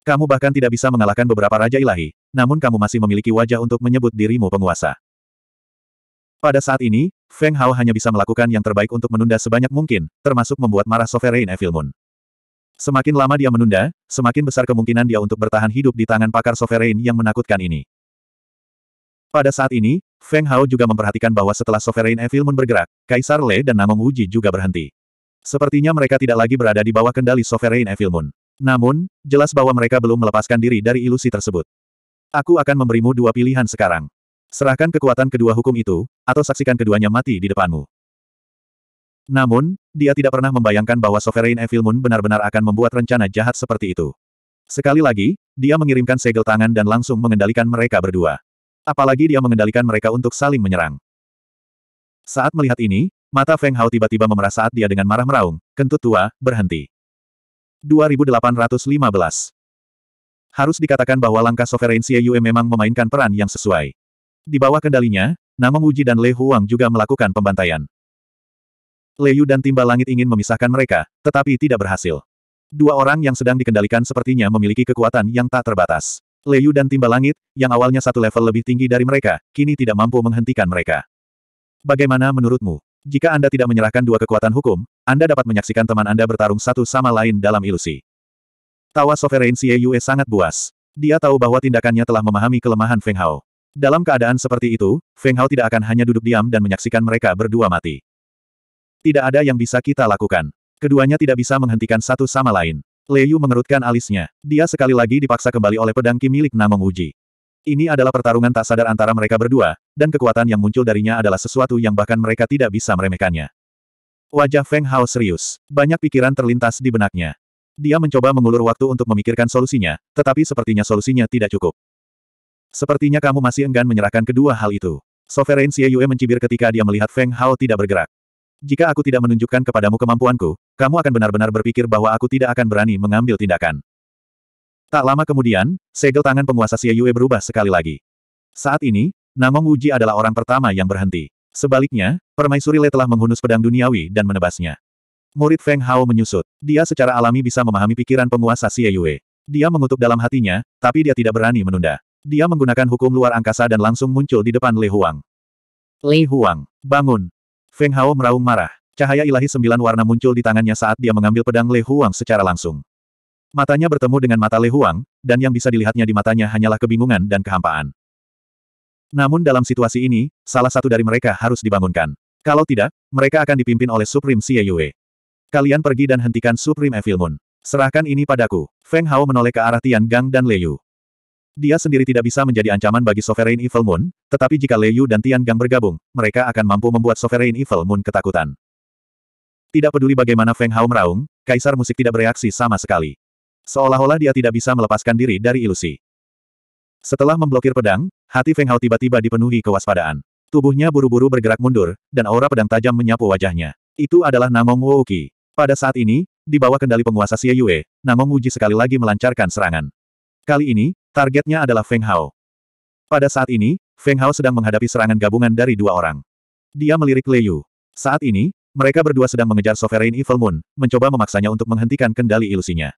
Kamu bahkan tidak bisa mengalahkan beberapa raja ilahi, namun kamu masih memiliki wajah untuk menyebut dirimu penguasa. Pada saat ini, Feng Hao hanya bisa melakukan yang terbaik untuk menunda sebanyak mungkin, termasuk membuat marah Sovereign Evil Moon. Semakin lama dia menunda, semakin besar kemungkinan dia untuk bertahan hidup di tangan pakar Sovereign yang menakutkan ini. Pada saat ini, Feng Hao juga memperhatikan bahwa setelah Sovereign Evil Moon bergerak, Kaisar Le dan Namong Wuji juga berhenti. Sepertinya mereka tidak lagi berada di bawah kendali Sovereign Evil Moon. Namun, jelas bahwa mereka belum melepaskan diri dari ilusi tersebut. Aku akan memberimu dua pilihan sekarang. Serahkan kekuatan kedua hukum itu, atau saksikan keduanya mati di depanmu. Namun, dia tidak pernah membayangkan bahwa Sovereign Evil Moon benar-benar akan membuat rencana jahat seperti itu. Sekali lagi, dia mengirimkan segel tangan dan langsung mengendalikan mereka berdua. Apalagi dia mengendalikan mereka untuk saling menyerang. Saat melihat ini, mata Feng Hao tiba-tiba memerah saat dia dengan marah meraung, kentut tua, berhenti. 2815. Harus dikatakan bahwa langkah Sovereign Xie Yue memang memainkan peran yang sesuai. Di bawah kendalinya, Namong Uji dan Lei Huang juga melakukan pembantaian. Lei Yu dan Timba Langit ingin memisahkan mereka, tetapi tidak berhasil. Dua orang yang sedang dikendalikan sepertinya memiliki kekuatan yang tak terbatas. Lei Yu dan Timba Langit, yang awalnya satu level lebih tinggi dari mereka, kini tidak mampu menghentikan mereka. Bagaimana menurutmu? Jika Anda tidak menyerahkan dua kekuatan hukum, anda dapat menyaksikan teman Anda bertarung satu sama lain dalam ilusi. Tawa Sovereign Xie Yue sangat buas. Dia tahu bahwa tindakannya telah memahami kelemahan Feng Hao. Dalam keadaan seperti itu, Feng Hao tidak akan hanya duduk diam dan menyaksikan mereka berdua mati. Tidak ada yang bisa kita lakukan. Keduanya tidak bisa menghentikan satu sama lain. Liu mengerutkan alisnya. Dia sekali lagi dipaksa kembali oleh pedang Ki milik Namong Uji. Ini adalah pertarungan tak sadar antara mereka berdua, dan kekuatan yang muncul darinya adalah sesuatu yang bahkan mereka tidak bisa meremehkannya. Wajah Feng Hao serius. Banyak pikiran terlintas di benaknya. Dia mencoba mengulur waktu untuk memikirkan solusinya, tetapi sepertinya solusinya tidak cukup. Sepertinya kamu masih enggan menyerahkan kedua hal itu. Sovereign Xie Yue mencibir ketika dia melihat Feng Hao tidak bergerak. Jika aku tidak menunjukkan kepadamu kemampuanku, kamu akan benar-benar berpikir bahwa aku tidak akan berani mengambil tindakan. Tak lama kemudian, segel tangan penguasa Xie Yue berubah sekali lagi. Saat ini, Namong Wuji adalah orang pertama yang berhenti. Sebaliknya, Permaisuri Le telah menghunus pedang duniawi dan menebasnya. Murid Feng Hao menyusut. Dia secara alami bisa memahami pikiran penguasa Xie Yue. Dia mengutuk dalam hatinya, tapi dia tidak berani menunda. Dia menggunakan hukum luar angkasa dan langsung muncul di depan Le Huang. Le Huang, bangun. Feng Hao meraung marah. Cahaya ilahi sembilan warna muncul di tangannya saat dia mengambil pedang Le Huang secara langsung. Matanya bertemu dengan mata Le Huang, dan yang bisa dilihatnya di matanya hanyalah kebingungan dan kehampaan. Namun dalam situasi ini, salah satu dari mereka harus dibangunkan. Kalau tidak, mereka akan dipimpin oleh Supreme Xie Yue. Kalian pergi dan hentikan Supreme Evil Moon. Serahkan ini padaku. Feng Hao menoleh ke arah Tian Gang dan Yu. Dia sendiri tidak bisa menjadi ancaman bagi Sovereign Evil Moon, tetapi jika Yu dan Tian Gang bergabung, mereka akan mampu membuat Sovereign Evil Moon ketakutan. Tidak peduli bagaimana Feng Hao meraung, Kaisar Musik tidak bereaksi sama sekali. Seolah-olah dia tidak bisa melepaskan diri dari ilusi. Setelah memblokir pedang, hati Feng Hao tiba-tiba dipenuhi kewaspadaan. Tubuhnya buru-buru bergerak mundur, dan aura pedang tajam menyapu wajahnya. Itu adalah Namong Wooki. Pada saat ini, di bawah kendali penguasa Xie Yue, Namong Wuji sekali lagi melancarkan serangan. Kali ini, targetnya adalah Feng Hao. Pada saat ini, Feng Hao sedang menghadapi serangan gabungan dari dua orang. Dia melirik Yu. Saat ini, mereka berdua sedang mengejar Sovereign Evil Moon, mencoba memaksanya untuk menghentikan kendali ilusinya.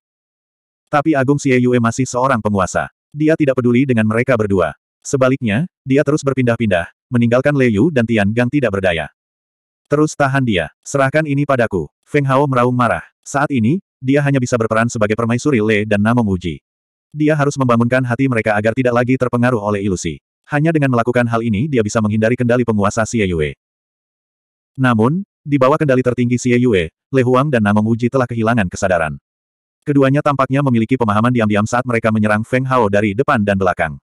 Tapi Agung Xie Yue masih seorang penguasa. Dia tidak peduli dengan mereka berdua. Sebaliknya, dia terus berpindah-pindah, meninggalkan Liu dan Tian Gang tidak berdaya. Terus tahan dia. Serahkan ini padaku. Feng Hao meraung marah. Saat ini, dia hanya bisa berperan sebagai permaisuri Le dan Namo Muji. Dia harus membangunkan hati mereka agar tidak lagi terpengaruh oleh ilusi. Hanya dengan melakukan hal ini dia bisa menghindari kendali penguasa Xie Yue. Namun, di bawah kendali tertinggi Xie Yue, Le Huang dan Namo Muji telah kehilangan kesadaran. Keduanya tampaknya memiliki pemahaman diam-diam saat mereka menyerang Feng Hao dari depan dan belakang.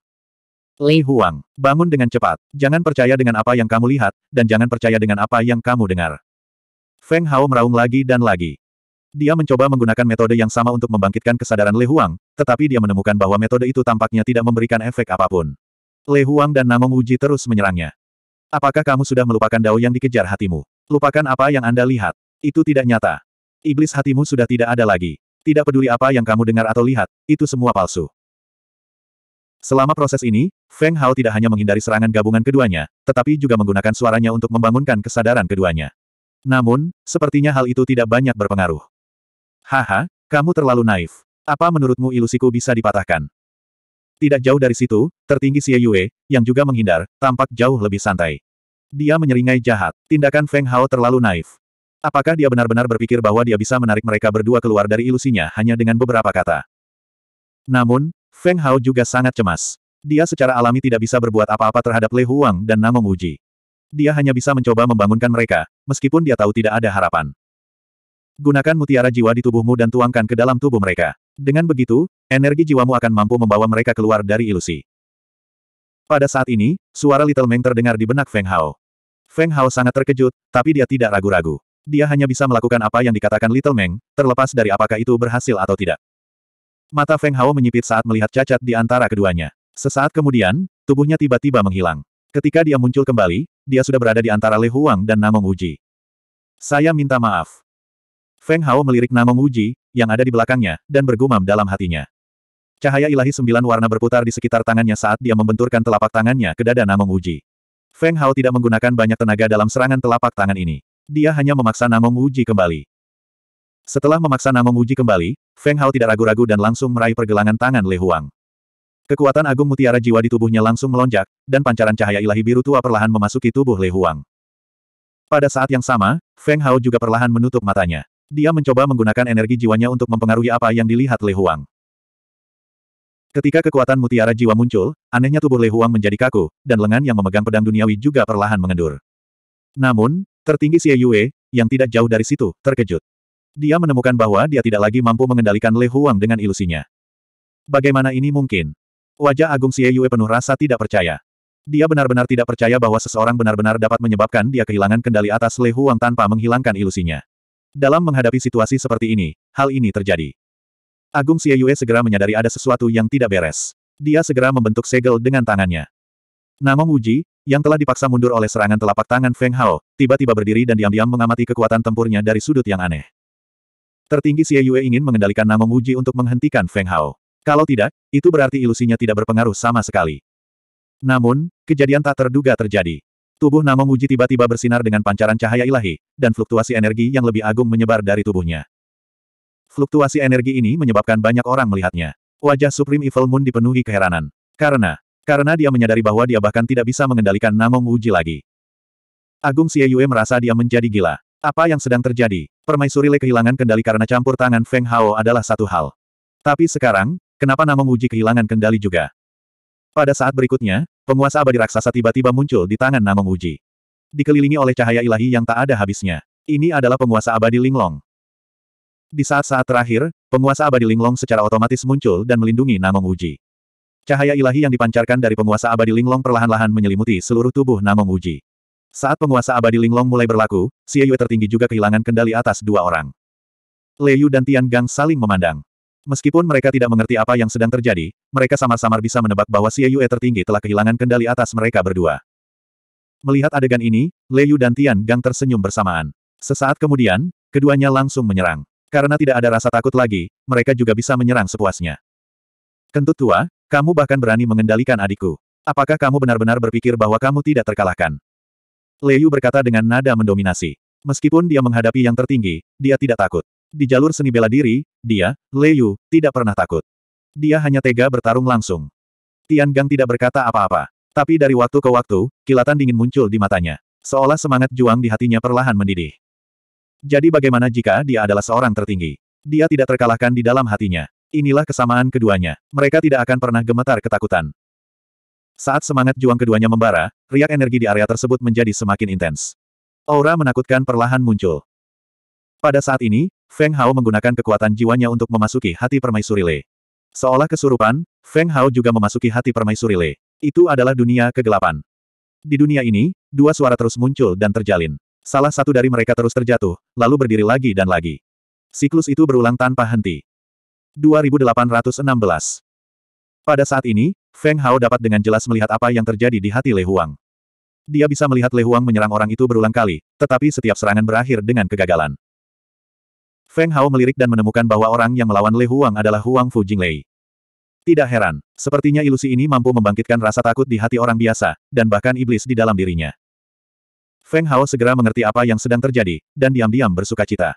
Lei Huang, bangun dengan cepat. Jangan percaya dengan apa yang kamu lihat, dan jangan percaya dengan apa yang kamu dengar. Feng Hao meraung lagi dan lagi. Dia mencoba menggunakan metode yang sama untuk membangkitkan kesadaran Lei Huang, tetapi dia menemukan bahwa metode itu tampaknya tidak memberikan efek apapun. Lei Huang dan Namong Uji terus menyerangnya. Apakah kamu sudah melupakan Dao yang dikejar hatimu? Lupakan apa yang Anda lihat. Itu tidak nyata. Iblis hatimu sudah tidak ada lagi. Tidak peduli apa yang kamu dengar atau lihat, itu semua palsu. Selama proses ini, Feng Hao tidak hanya menghindari serangan gabungan keduanya, tetapi juga menggunakan suaranya untuk membangunkan kesadaran keduanya. Namun, sepertinya hal itu tidak banyak berpengaruh. Haha, kamu terlalu naif. Apa menurutmu ilusiku bisa dipatahkan? Tidak jauh dari situ, tertinggi Xie Yue, yang juga menghindar, tampak jauh lebih santai. Dia menyeringai jahat. Tindakan Feng Hao terlalu naif. Apakah dia benar-benar berpikir bahwa dia bisa menarik mereka berdua keluar dari ilusinya hanya dengan beberapa kata? Namun, Feng Hao juga sangat cemas. Dia secara alami tidak bisa berbuat apa-apa terhadap Le Huang dan Namong Uji. Dia hanya bisa mencoba membangunkan mereka, meskipun dia tahu tidak ada harapan. Gunakan mutiara jiwa di tubuhmu dan tuangkan ke dalam tubuh mereka. Dengan begitu, energi jiwamu akan mampu membawa mereka keluar dari ilusi. Pada saat ini, suara Little Meng terdengar di benak Feng Hao. Feng Hao sangat terkejut, tapi dia tidak ragu-ragu dia hanya bisa melakukan apa yang dikatakan Little Meng, terlepas dari apakah itu berhasil atau tidak. Mata Feng Hao menyipit saat melihat cacat di antara keduanya. Sesaat kemudian, tubuhnya tiba-tiba menghilang. Ketika dia muncul kembali, dia sudah berada di antara Le Huang dan Namong Uji. Saya minta maaf. Feng Hao melirik Namong Uji, yang ada di belakangnya, dan bergumam dalam hatinya. Cahaya ilahi sembilan warna berputar di sekitar tangannya saat dia membenturkan telapak tangannya ke dada Namong Uji. Feng Hao tidak menggunakan banyak tenaga dalam serangan telapak tangan ini dia hanya memaksa Namong Wuji kembali. Setelah memaksa Namong Wuji kembali, Feng Hao tidak ragu-ragu dan langsung meraih pergelangan tangan Le Huang. Kekuatan agung mutiara jiwa di tubuhnya langsung melonjak, dan pancaran cahaya ilahi biru tua perlahan memasuki tubuh Le Huang. Pada saat yang sama, Feng Hao juga perlahan menutup matanya. Dia mencoba menggunakan energi jiwanya untuk mempengaruhi apa yang dilihat Le Huang. Ketika kekuatan mutiara jiwa muncul, anehnya tubuh Le Huang menjadi kaku, dan lengan yang memegang pedang duniawi juga perlahan mengendur. Namun, Tertinggi Xie Yue, yang tidak jauh dari situ, terkejut. Dia menemukan bahwa dia tidak lagi mampu mengendalikan Le Huang dengan ilusinya. Bagaimana ini mungkin? Wajah Agung Xie Yue penuh rasa tidak percaya. Dia benar-benar tidak percaya bahwa seseorang benar-benar dapat menyebabkan dia kehilangan kendali atas Le Huang tanpa menghilangkan ilusinya. Dalam menghadapi situasi seperti ini, hal ini terjadi. Agung Xie Yue segera menyadari ada sesuatu yang tidak beres. Dia segera membentuk segel dengan tangannya. Namun Wuji, yang telah dipaksa mundur oleh serangan telapak tangan Feng Hao, tiba-tiba berdiri dan diam-diam mengamati kekuatan tempurnya dari sudut yang aneh. Tertinggi Xie Yue ingin mengendalikan Namong Muji untuk menghentikan Feng Hao. Kalau tidak, itu berarti ilusinya tidak berpengaruh sama sekali. Namun, kejadian tak terduga terjadi. Tubuh Namong Muji tiba-tiba bersinar dengan pancaran cahaya ilahi, dan fluktuasi energi yang lebih agung menyebar dari tubuhnya. Fluktuasi energi ini menyebabkan banyak orang melihatnya. Wajah Supreme Evil Moon dipenuhi keheranan. Karena, karena dia menyadari bahwa dia bahkan tidak bisa mengendalikan Namong Uji lagi. Agung Xie Yue merasa dia menjadi gila. Apa yang sedang terjadi? Permaisuri Le kehilangan kendali karena campur tangan Feng Hao adalah satu hal. Tapi sekarang, kenapa Namong Uji kehilangan kendali juga? Pada saat berikutnya, penguasa abadi raksasa tiba-tiba muncul di tangan Namong Uji. Dikelilingi oleh cahaya ilahi yang tak ada habisnya. Ini adalah penguasa abadi Linglong. Di saat-saat terakhir, penguasa abadi Linglong secara otomatis muncul dan melindungi Namong Uji. Cahaya ilahi yang dipancarkan dari penguasa abadi Linglong perlahan-lahan menyelimuti seluruh tubuh Namong Uji. Saat penguasa abadi Linglong mulai berlaku, Xie Yue tertinggi juga kehilangan kendali atas dua orang. Lei dan Tian Gang saling memandang. Meskipun mereka tidak mengerti apa yang sedang terjadi, mereka samar-samar bisa menebak bahwa Xie Yue tertinggi telah kehilangan kendali atas mereka berdua. Melihat adegan ini, Lei dan Tian Gang tersenyum bersamaan. Sesaat kemudian, keduanya langsung menyerang. Karena tidak ada rasa takut lagi, mereka juga bisa menyerang sepuasnya. Kentut tua, kamu bahkan berani mengendalikan adikku. Apakah kamu benar-benar berpikir bahwa kamu tidak terkalahkan? Leyu berkata dengan nada mendominasi. Meskipun dia menghadapi yang tertinggi, dia tidak takut. Di jalur seni bela diri, dia, Leyu, tidak pernah takut. Dia hanya tega bertarung langsung. Tian Gang tidak berkata apa-apa. Tapi dari waktu ke waktu, kilatan dingin muncul di matanya. Seolah semangat juang di hatinya perlahan mendidih. Jadi bagaimana jika dia adalah seorang tertinggi? Dia tidak terkalahkan di dalam hatinya. Inilah kesamaan keduanya. Mereka tidak akan pernah gemetar ketakutan. Saat semangat juang keduanya membara, riak energi di area tersebut menjadi semakin intens. Aura menakutkan perlahan muncul. Pada saat ini, Feng Hao menggunakan kekuatan jiwanya untuk memasuki hati Permaisuri Lei. Seolah kesurupan, Feng Hao juga memasuki hati Permaisuri Lei. Itu adalah dunia kegelapan. Di dunia ini, dua suara terus muncul dan terjalin. Salah satu dari mereka terus terjatuh, lalu berdiri lagi dan lagi. Siklus itu berulang tanpa henti. 2816. Pada saat ini, Feng Hao dapat dengan jelas melihat apa yang terjadi di hati Lei Huang. Dia bisa melihat Lei Huang menyerang orang itu berulang kali, tetapi setiap serangan berakhir dengan kegagalan. Feng Hao melirik dan menemukan bahwa orang yang melawan Lei Huang adalah Huang Fu Jinglei. Tidak heran, sepertinya ilusi ini mampu membangkitkan rasa takut di hati orang biasa, dan bahkan iblis di dalam dirinya. Feng Hao segera mengerti apa yang sedang terjadi, dan diam-diam bersuka cita.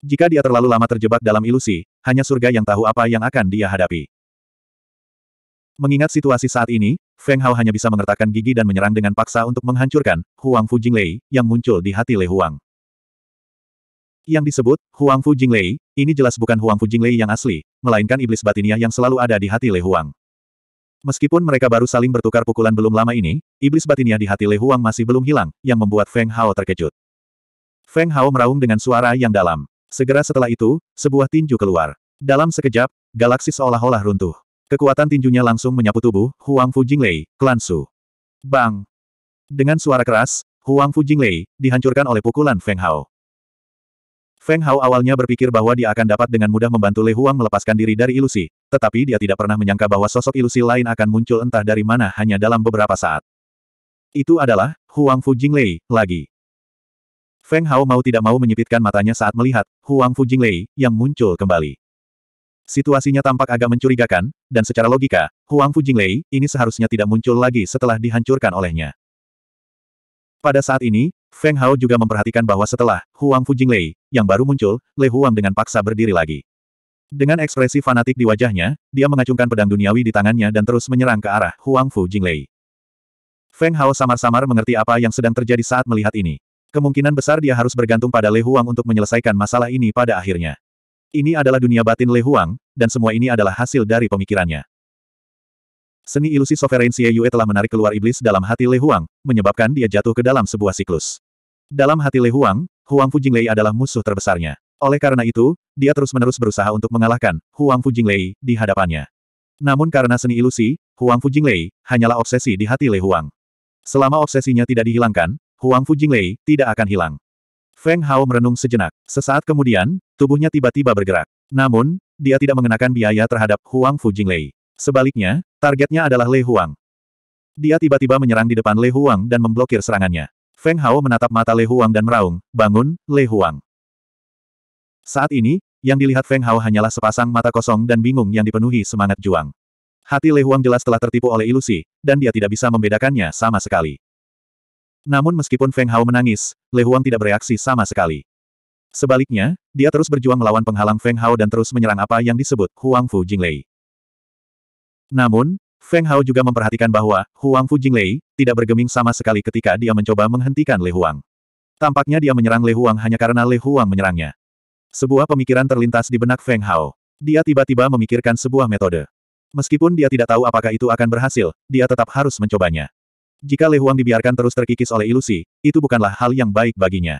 Jika dia terlalu lama terjebak dalam ilusi, hanya surga yang tahu apa yang akan dia hadapi. Mengingat situasi saat ini, Feng Hao hanya bisa mengertakkan gigi dan menyerang dengan paksa untuk menghancurkan Huang Fu Jing Lei yang muncul di hati Lei Huang. Yang disebut Huang Fu Jing Lei ini jelas bukan Huang Fu Jing Lei yang asli, melainkan iblis batinia yang selalu ada di hati Lei Huang. Meskipun mereka baru saling bertukar pukulan belum lama ini, iblis batinia di hati Lei Huang masih belum hilang, yang membuat Feng Hao terkejut. Feng Hao meraung dengan suara yang dalam. Segera setelah itu, sebuah tinju keluar. Dalam sekejap, galaksi seolah-olah runtuh. Kekuatan tinjunya langsung menyapu tubuh Huang Fu Jinglei, klan Su. Bang! Dengan suara keras, Huang Fu Jinglei dihancurkan oleh pukulan Feng Hao. Feng Hao awalnya berpikir bahwa dia akan dapat dengan mudah membantu Lei Huang melepaskan diri dari ilusi, tetapi dia tidak pernah menyangka bahwa sosok ilusi lain akan muncul entah dari mana hanya dalam beberapa saat. Itu adalah Huang Fu Jinglei lagi. Feng Hao mau tidak mau menyipitkan matanya saat melihat Huang Fu Jinglei yang muncul kembali. Situasinya tampak agak mencurigakan, dan secara logika, Huang Fu Jinglei ini seharusnya tidak muncul lagi setelah dihancurkan olehnya. Pada saat ini, Feng Hao juga memperhatikan bahwa setelah Huang Fu Jinglei yang baru muncul, Le Huang dengan paksa berdiri lagi. Dengan ekspresi fanatik di wajahnya, dia mengacungkan pedang duniawi di tangannya dan terus menyerang ke arah Huang Fu Jinglei. Feng Hao samar-samar mengerti apa yang sedang terjadi saat melihat ini. Kemungkinan besar dia harus bergantung pada Lei Huang untuk menyelesaikan masalah ini pada akhirnya. Ini adalah dunia batin Lei Huang, dan semua ini adalah hasil dari pemikirannya. Seni ilusi sovereign Xie Yue telah menarik keluar iblis dalam hati Lei Huang, menyebabkan dia jatuh ke dalam sebuah siklus. Dalam hati Lei Huang, Huang Fu Lei adalah musuh terbesarnya. Oleh karena itu, dia terus-menerus berusaha untuk mengalahkan Huang Fu Lei di hadapannya. Namun karena seni ilusi, Huang Fu Lei hanyalah obsesi di hati Lei Huang. Selama obsesinya tidak dihilangkan, Huang Fujinglei, tidak akan hilang. Feng Hao merenung sejenak. Sesaat kemudian, tubuhnya tiba-tiba bergerak. Namun, dia tidak mengenakan biaya terhadap Huang Fujinglei. Sebaliknya, targetnya adalah Lei Huang. Dia tiba-tiba menyerang di depan Lei Huang dan memblokir serangannya. Feng Hao menatap mata Lei Huang dan meraung, bangun, Lei Huang. Saat ini, yang dilihat Feng Hao hanyalah sepasang mata kosong dan bingung yang dipenuhi semangat juang. Hati Lei Huang jelas telah tertipu oleh ilusi, dan dia tidak bisa membedakannya sama sekali. Namun meskipun Feng Hao menangis, Le Huang tidak bereaksi sama sekali. Sebaliknya, dia terus berjuang melawan penghalang Feng Hao dan terus menyerang apa yang disebut Huang Fu Jinglei. Namun, Feng Hao juga memperhatikan bahwa Huang Fu Jinglei tidak bergeming sama sekali ketika dia mencoba menghentikan Le Huang. Tampaknya dia menyerang Le Huang hanya karena Le Huang menyerangnya. Sebuah pemikiran terlintas di benak Feng Hao. Dia tiba-tiba memikirkan sebuah metode. Meskipun dia tidak tahu apakah itu akan berhasil, dia tetap harus mencobanya. Jika Le Huang dibiarkan terus terkikis oleh ilusi, itu bukanlah hal yang baik baginya.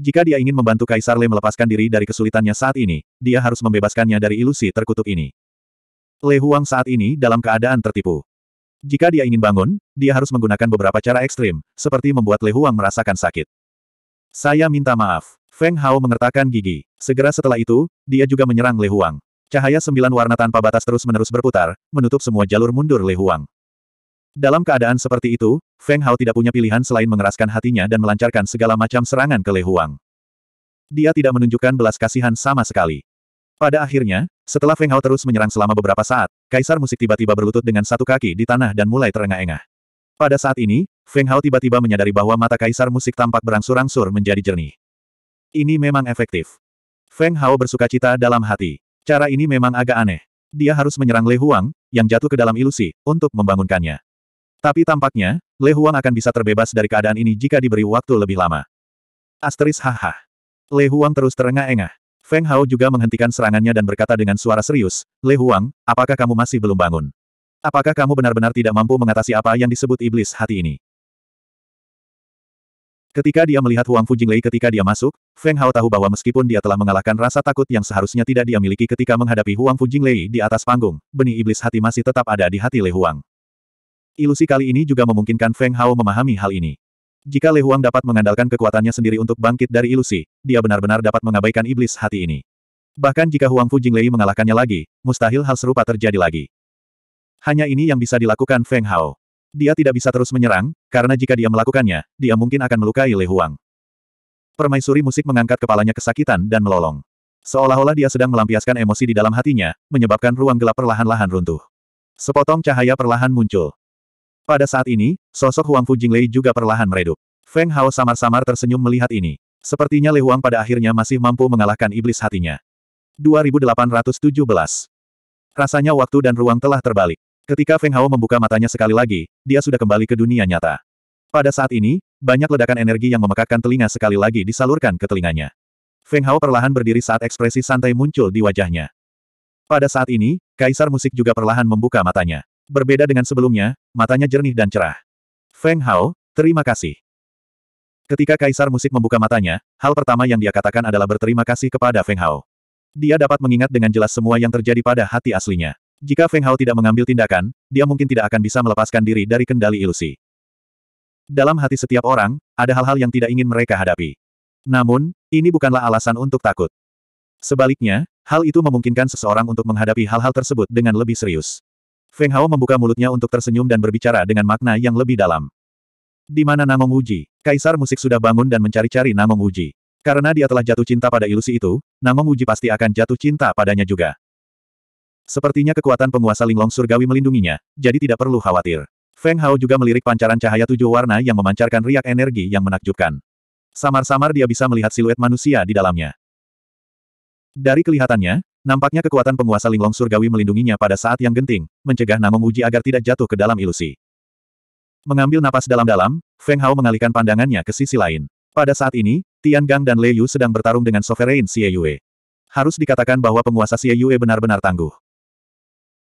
Jika dia ingin membantu Kaisar Le melepaskan diri dari kesulitannya saat ini, dia harus membebaskannya dari ilusi terkutuk ini. Le Huang saat ini dalam keadaan tertipu. Jika dia ingin bangun, dia harus menggunakan beberapa cara ekstrim, seperti membuat Le Huang merasakan sakit. Saya minta maaf. Feng Hao mengertakkan gigi. Segera setelah itu, dia juga menyerang Le Huang. Cahaya sembilan warna tanpa batas terus-menerus berputar, menutup semua jalur mundur Le Huang. Dalam keadaan seperti itu, Feng Hao tidak punya pilihan selain mengeraskan hatinya dan melancarkan segala macam serangan ke Le Huang. Dia tidak menunjukkan belas kasihan sama sekali. Pada akhirnya, setelah Feng Hao terus menyerang selama beberapa saat, Kaisar Musik tiba-tiba berlutut dengan satu kaki di tanah dan mulai terengah-engah. Pada saat ini, Feng Hao tiba-tiba menyadari bahwa mata Kaisar Musik tampak berangsur-angsur menjadi jernih. Ini memang efektif. Feng Hao bersuka cita dalam hati. Cara ini memang agak aneh. Dia harus menyerang Le Huang, yang jatuh ke dalam ilusi, untuk membangunkannya. Tapi tampaknya, Le Huang akan bisa terbebas dari keadaan ini jika diberi waktu lebih lama. Asteris haha. Le Huang terus terengah-engah. Feng Hao juga menghentikan serangannya dan berkata dengan suara serius, Le Huang, apakah kamu masih belum bangun? Apakah kamu benar-benar tidak mampu mengatasi apa yang disebut iblis hati ini? Ketika dia melihat Huang Lei ketika dia masuk, Feng Hao tahu bahwa meskipun dia telah mengalahkan rasa takut yang seharusnya tidak dia miliki ketika menghadapi Huang Lei di atas panggung, benih iblis hati masih tetap ada di hati Le Huang. Ilusi kali ini juga memungkinkan Feng Hao memahami hal ini. Jika Le Huang dapat mengandalkan kekuatannya sendiri untuk bangkit dari ilusi, dia benar-benar dapat mengabaikan iblis hati ini. Bahkan jika Huang Fu Jinglei mengalahkannya lagi, mustahil hal serupa terjadi lagi. Hanya ini yang bisa dilakukan Feng Hao. Dia tidak bisa terus menyerang, karena jika dia melakukannya, dia mungkin akan melukai Le Huang. Permaisuri musik mengangkat kepalanya kesakitan dan melolong. Seolah-olah dia sedang melampiaskan emosi di dalam hatinya, menyebabkan ruang gelap perlahan-lahan runtuh. Sepotong cahaya perlahan muncul. Pada saat ini, sosok Huang Fu Jinglei juga perlahan meredup. Feng Hao samar-samar tersenyum melihat ini. Sepertinya Lei Huang pada akhirnya masih mampu mengalahkan iblis hatinya. 2817 Rasanya waktu dan ruang telah terbalik. Ketika Feng Hao membuka matanya sekali lagi, dia sudah kembali ke dunia nyata. Pada saat ini, banyak ledakan energi yang memekakkan telinga sekali lagi disalurkan ke telinganya. Feng Hao perlahan berdiri saat ekspresi santai muncul di wajahnya. Pada saat ini, Kaisar Musik juga perlahan membuka matanya. Berbeda dengan sebelumnya, matanya jernih dan cerah. Feng Hao, terima kasih. Ketika Kaisar Musik membuka matanya, hal pertama yang dia katakan adalah berterima kasih kepada Feng Hao. Dia dapat mengingat dengan jelas semua yang terjadi pada hati aslinya. Jika Feng Hao tidak mengambil tindakan, dia mungkin tidak akan bisa melepaskan diri dari kendali ilusi. Dalam hati setiap orang, ada hal-hal yang tidak ingin mereka hadapi. Namun, ini bukanlah alasan untuk takut. Sebaliknya, hal itu memungkinkan seseorang untuk menghadapi hal-hal tersebut dengan lebih serius. Feng Hao membuka mulutnya untuk tersenyum dan berbicara dengan makna yang lebih dalam. Di mana Namong Uji? Kaisar musik sudah bangun dan mencari-cari Namong Uji. Karena dia telah jatuh cinta pada ilusi itu, Namong Uji pasti akan jatuh cinta padanya juga. Sepertinya kekuatan penguasa linglong surgawi melindunginya, jadi tidak perlu khawatir. Feng Hao juga melirik pancaran cahaya tujuh warna yang memancarkan riak energi yang menakjubkan. Samar-samar dia bisa melihat siluet manusia di dalamnya. Dari kelihatannya, nampaknya kekuatan penguasa linglong surgawi melindunginya pada saat yang genting, mencegah Namo Uji agar tidak jatuh ke dalam ilusi. Mengambil napas dalam-dalam, Feng Hao mengalihkan pandangannya ke sisi lain. Pada saat ini, Tian Gang dan Lei Yu sedang bertarung dengan Sovereign Xie Yue. Harus dikatakan bahwa penguasa Xie Yue benar-benar tangguh.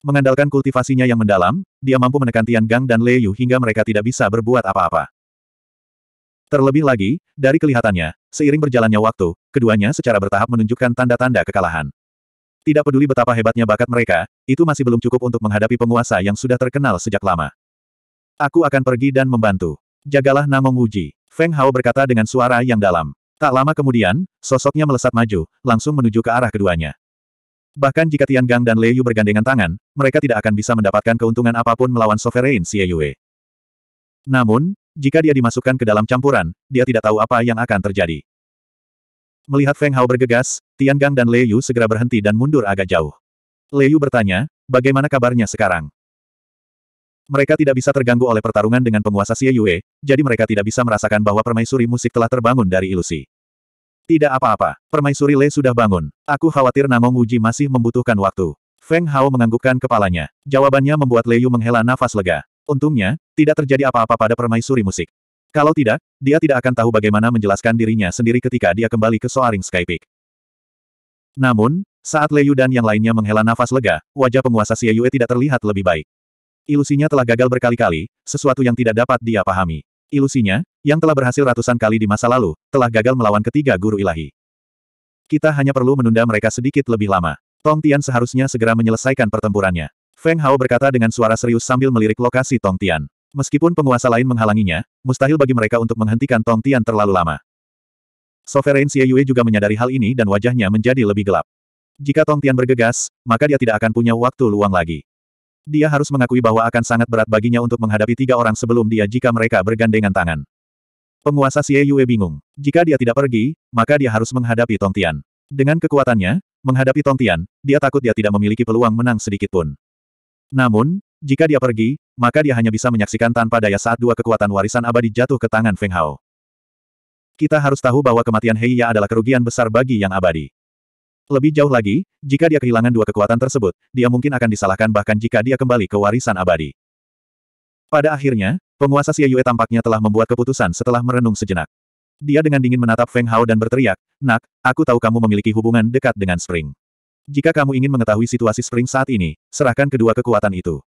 Mengandalkan kultivasinya yang mendalam, dia mampu menekan Tian Gang dan Lei Yu hingga mereka tidak bisa berbuat apa-apa. Terlebih lagi, dari kelihatannya, seiring berjalannya waktu, keduanya secara bertahap menunjukkan tanda-tanda kekalahan. Tidak peduli betapa hebatnya bakat mereka, itu masih belum cukup untuk menghadapi penguasa yang sudah terkenal sejak lama. Aku akan pergi dan membantu. Jagalah Namong Wuji, Feng Hao berkata dengan suara yang dalam. Tak lama kemudian, sosoknya melesat maju, langsung menuju ke arah keduanya. Bahkan jika Tian Gang dan Lei Yu bergandengan tangan, mereka tidak akan bisa mendapatkan keuntungan apapun melawan Sovereign Xie Yue. Namun, jika dia dimasukkan ke dalam campuran, dia tidak tahu apa yang akan terjadi. Melihat Feng Hao bergegas, Tian Gang dan Lei Yu segera berhenti dan mundur agak jauh. Lei bertanya, bagaimana kabarnya sekarang? Mereka tidak bisa terganggu oleh pertarungan dengan penguasa Xie Yue, jadi mereka tidak bisa merasakan bahwa permaisuri musik telah terbangun dari ilusi. Tidak apa-apa, permaisuri Le sudah bangun. Aku khawatir Namong Uji masih membutuhkan waktu. Feng Hao menganggukkan kepalanya. Jawabannya membuat Lei Yu menghela nafas lega. Untungnya, tidak terjadi apa-apa pada permaisuri musik. Kalau tidak, dia tidak akan tahu bagaimana menjelaskan dirinya sendiri ketika dia kembali ke Soaring Sky Peak. Namun, saat Yu dan yang lainnya menghela nafas lega, wajah penguasa Xie Yue tidak terlihat lebih baik. Ilusinya telah gagal berkali-kali, sesuatu yang tidak dapat dia pahami. Ilusinya, yang telah berhasil ratusan kali di masa lalu, telah gagal melawan ketiga guru ilahi. Kita hanya perlu menunda mereka sedikit lebih lama. Tong Tian seharusnya segera menyelesaikan pertempurannya. Feng Hao berkata dengan suara serius sambil melirik lokasi Tong Tian. Meskipun penguasa lain menghalanginya, mustahil bagi mereka untuk menghentikan Tong Tian terlalu lama. Sovereign Xie Yue juga menyadari hal ini dan wajahnya menjadi lebih gelap. Jika Tong Tian bergegas, maka dia tidak akan punya waktu luang lagi. Dia harus mengakui bahwa akan sangat berat baginya untuk menghadapi tiga orang sebelum dia jika mereka bergandengan tangan. Penguasa Xie Yue bingung. Jika dia tidak pergi, maka dia harus menghadapi Tong Tian. Dengan kekuatannya, menghadapi Tong Tian, dia takut dia tidak memiliki peluang menang sedikit pun. Namun, jika dia pergi, maka dia hanya bisa menyaksikan tanpa daya saat dua kekuatan warisan abadi jatuh ke tangan Feng Hao. Kita harus tahu bahwa kematian Hei Ya adalah kerugian besar bagi yang abadi. Lebih jauh lagi, jika dia kehilangan dua kekuatan tersebut, dia mungkin akan disalahkan bahkan jika dia kembali ke warisan abadi. Pada akhirnya, penguasa Xia Yue tampaknya telah membuat keputusan setelah merenung sejenak. Dia dengan dingin menatap Feng Hao dan berteriak, Nak, aku tahu kamu memiliki hubungan dekat dengan Spring. Jika kamu ingin mengetahui situasi Spring saat ini, serahkan kedua kekuatan itu.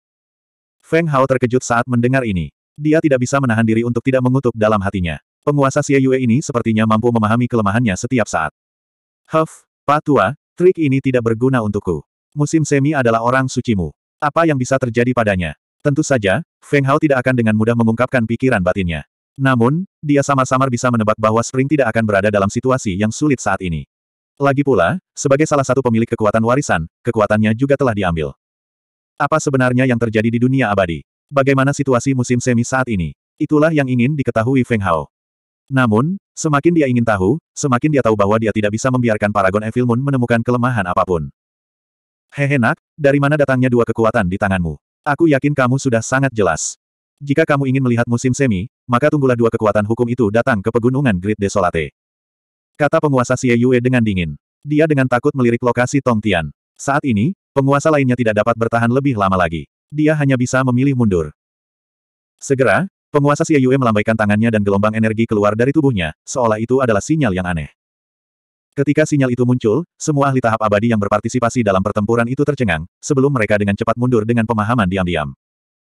Feng Hao terkejut saat mendengar ini. Dia tidak bisa menahan diri untuk tidak mengutuk dalam hatinya. Penguasa Xie Yue ini sepertinya mampu memahami kelemahannya setiap saat. Huff, Patua, trik ini tidak berguna untukku. Musim semi adalah orang sucimu. Apa yang bisa terjadi padanya? Tentu saja, Feng Hao tidak akan dengan mudah mengungkapkan pikiran batinnya. Namun, dia samar-samar bisa menebak bahwa Spring tidak akan berada dalam situasi yang sulit saat ini. Lagi pula, sebagai salah satu pemilik kekuatan warisan, kekuatannya juga telah diambil. Apa sebenarnya yang terjadi di dunia abadi? Bagaimana situasi musim semi saat ini? Itulah yang ingin diketahui Feng Hao. Namun, semakin dia ingin tahu, semakin dia tahu bahwa dia tidak bisa membiarkan Paragon Evil Moon menemukan kelemahan apapun. Hehe nak, dari mana datangnya dua kekuatan di tanganmu? Aku yakin kamu sudah sangat jelas. Jika kamu ingin melihat musim semi, maka tunggulah dua kekuatan hukum itu datang ke pegunungan Great Desolate. Kata penguasa Xie Yue dengan dingin. Dia dengan takut melirik lokasi Tong Tian. Saat ini, Penguasa lainnya tidak dapat bertahan lebih lama lagi. Dia hanya bisa memilih mundur. Segera, penguasa Xie Yue melambaikan tangannya dan gelombang energi keluar dari tubuhnya, seolah itu adalah sinyal yang aneh. Ketika sinyal itu muncul, semua ahli tahap abadi yang berpartisipasi dalam pertempuran itu tercengang, sebelum mereka dengan cepat mundur dengan pemahaman diam-diam.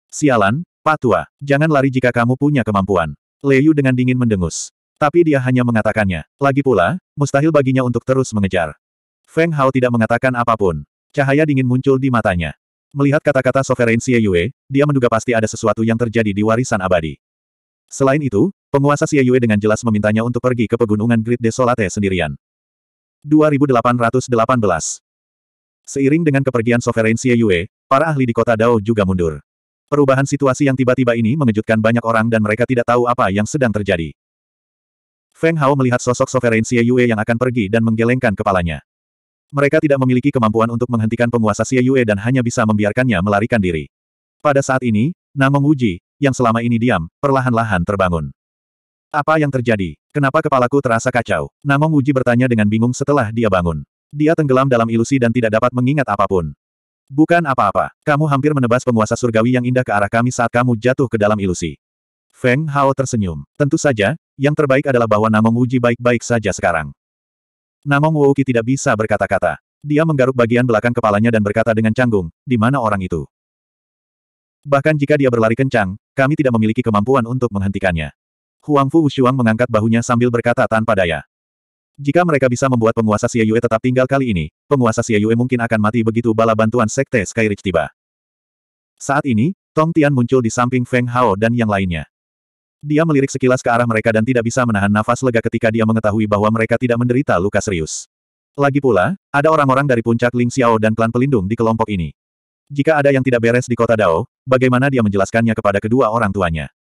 Sialan, Patua, jangan lari jika kamu punya kemampuan. Leyu dengan dingin mendengus. Tapi dia hanya mengatakannya. Lagi pula, mustahil baginya untuk terus mengejar. Feng Hao tidak mengatakan apapun. Cahaya dingin muncul di matanya. Melihat kata-kata Sovereign Xie Yue, dia menduga pasti ada sesuatu yang terjadi di warisan abadi. Selain itu, penguasa Xie Yue dengan jelas memintanya untuk pergi ke pegunungan Great Desolate sendirian. 2818 Seiring dengan kepergian Sovereign Xie Yue, para ahli di kota Dao juga mundur. Perubahan situasi yang tiba-tiba ini mengejutkan banyak orang dan mereka tidak tahu apa yang sedang terjadi. Feng Hao melihat sosok Sovereign Xie Yue yang akan pergi dan menggelengkan kepalanya. Mereka tidak memiliki kemampuan untuk menghentikan penguasa Xie Yue dan hanya bisa membiarkannya melarikan diri. Pada saat ini, Namong Uji, yang selama ini diam, perlahan-lahan terbangun. Apa yang terjadi? Kenapa kepalaku terasa kacau? Namong Uji bertanya dengan bingung setelah dia bangun. Dia tenggelam dalam ilusi dan tidak dapat mengingat apapun. Bukan apa-apa, kamu hampir menebas penguasa surgawi yang indah ke arah kami saat kamu jatuh ke dalam ilusi. Feng Hao tersenyum. Tentu saja, yang terbaik adalah bahwa Namong Uji baik-baik saja sekarang. Namong Wouki tidak bisa berkata-kata. Dia menggaruk bagian belakang kepalanya dan berkata dengan canggung, di mana orang itu? Bahkan jika dia berlari kencang, kami tidak memiliki kemampuan untuk menghentikannya. Huang Fu Wushuang mengangkat bahunya sambil berkata tanpa daya. Jika mereka bisa membuat penguasa Xia Yue tetap tinggal kali ini, penguasa Xia Yue mungkin akan mati begitu bala bantuan Sekte Skyridge tiba. Saat ini, Tong Tian muncul di samping Feng Hao dan yang lainnya. Dia melirik sekilas ke arah mereka dan tidak bisa menahan nafas lega ketika dia mengetahui bahwa mereka tidak menderita luka serius. Lagi pula, ada orang-orang dari puncak Ling Xiao dan klan pelindung di kelompok ini. Jika ada yang tidak beres di kota Dao, bagaimana dia menjelaskannya kepada kedua orang tuanya?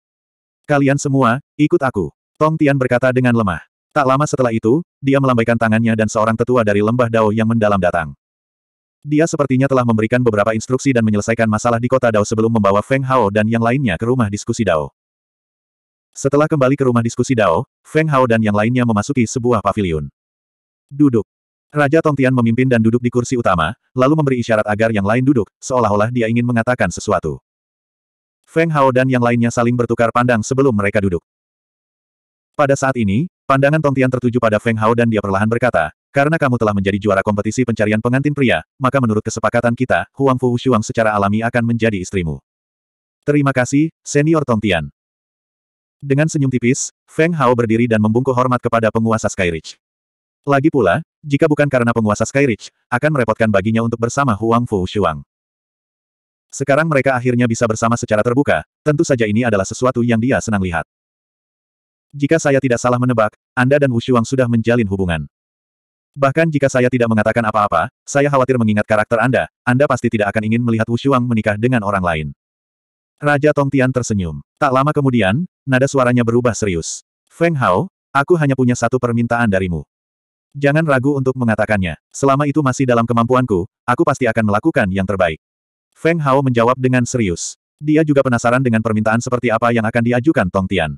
Kalian semua, ikut aku. Tong Tian berkata dengan lemah. Tak lama setelah itu, dia melambaikan tangannya dan seorang tetua dari lembah Dao yang mendalam datang. Dia sepertinya telah memberikan beberapa instruksi dan menyelesaikan masalah di kota Dao sebelum membawa Feng Hao dan yang lainnya ke rumah diskusi Dao. Setelah kembali ke rumah diskusi Dao, Feng Hao dan yang lainnya memasuki sebuah paviliun. Duduk. Raja Tongtian memimpin dan duduk di kursi utama, lalu memberi isyarat agar yang lain duduk, seolah-olah dia ingin mengatakan sesuatu. Feng Hao dan yang lainnya saling bertukar pandang sebelum mereka duduk. Pada saat ini, pandangan Tongtian tertuju pada Feng Hao dan dia perlahan berkata, karena kamu telah menjadi juara kompetisi pencarian pengantin pria, maka menurut kesepakatan kita, Huang Fu Shuang secara alami akan menjadi istrimu. Terima kasih, Senior Tongtian. Dengan senyum tipis, Feng Hao berdiri dan membungkuk hormat kepada penguasa Skyridge. Lagi pula, jika bukan karena penguasa Skyridge, akan merepotkan baginya untuk bersama Huang Fu Shuang. Sekarang mereka akhirnya bisa bersama secara terbuka, tentu saja ini adalah sesuatu yang dia senang lihat. Jika saya tidak salah menebak, Anda dan Wu Shuang sudah menjalin hubungan. Bahkan jika saya tidak mengatakan apa-apa, saya khawatir mengingat karakter Anda, Anda pasti tidak akan ingin melihat Wu Shuang menikah dengan orang lain. Raja Tongtian tersenyum. Tak lama kemudian, nada suaranya berubah serius. Feng Hao, aku hanya punya satu permintaan darimu. Jangan ragu untuk mengatakannya. Selama itu masih dalam kemampuanku, aku pasti akan melakukan yang terbaik. Feng Hao menjawab dengan serius. Dia juga penasaran dengan permintaan seperti apa yang akan diajukan Tong Tian.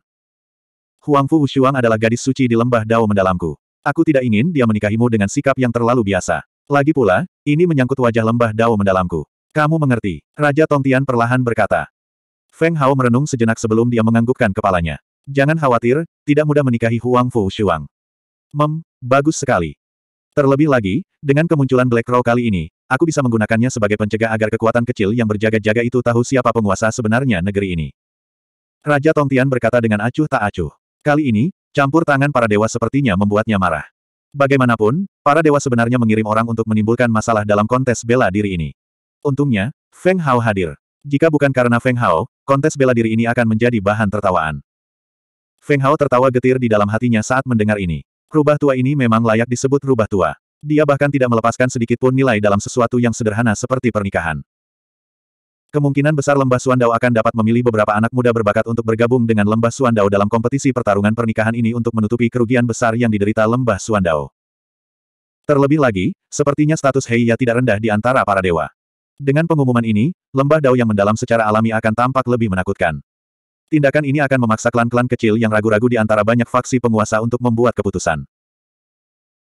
Huang Fu Wushuang adalah gadis suci di lembah Dao mendalamku. Aku tidak ingin dia menikahimu dengan sikap yang terlalu biasa. Lagi pula, ini menyangkut wajah lembah Dao mendalamku. Kamu mengerti? Raja Tong Tian perlahan berkata. Feng Hao merenung sejenak sebelum dia menganggukkan kepalanya. Jangan khawatir, tidak mudah menikahi Huang Fu Shuang. Mem, bagus sekali. Terlebih lagi, dengan kemunculan Black Crow kali ini, aku bisa menggunakannya sebagai pencegah agar kekuatan kecil yang berjaga-jaga itu tahu siapa penguasa sebenarnya negeri ini. Raja Tongtian berkata dengan acuh tak acuh. Kali ini, campur tangan para dewa sepertinya membuatnya marah. Bagaimanapun, para dewa sebenarnya mengirim orang untuk menimbulkan masalah dalam kontes bela diri ini. Untungnya, Feng Hao hadir. Jika bukan karena Feng Hao, Kontes bela diri ini akan menjadi bahan tertawaan. Feng Hao tertawa getir di dalam hatinya saat mendengar ini. Rubah tua ini memang layak disebut rubah tua. Dia bahkan tidak melepaskan sedikit pun nilai dalam sesuatu yang sederhana seperti pernikahan. Kemungkinan besar Lembah Suandao akan dapat memilih beberapa anak muda berbakat untuk bergabung dengan Lembah Suandao dalam kompetisi pertarungan pernikahan ini untuk menutupi kerugian besar yang diderita Lembah Suandao. Terlebih lagi, sepertinya status Heiya tidak rendah di antara para dewa. Dengan pengumuman ini, lembah dao yang mendalam secara alami akan tampak lebih menakutkan. Tindakan ini akan memaksa klan-klan kecil yang ragu-ragu di antara banyak faksi penguasa untuk membuat keputusan.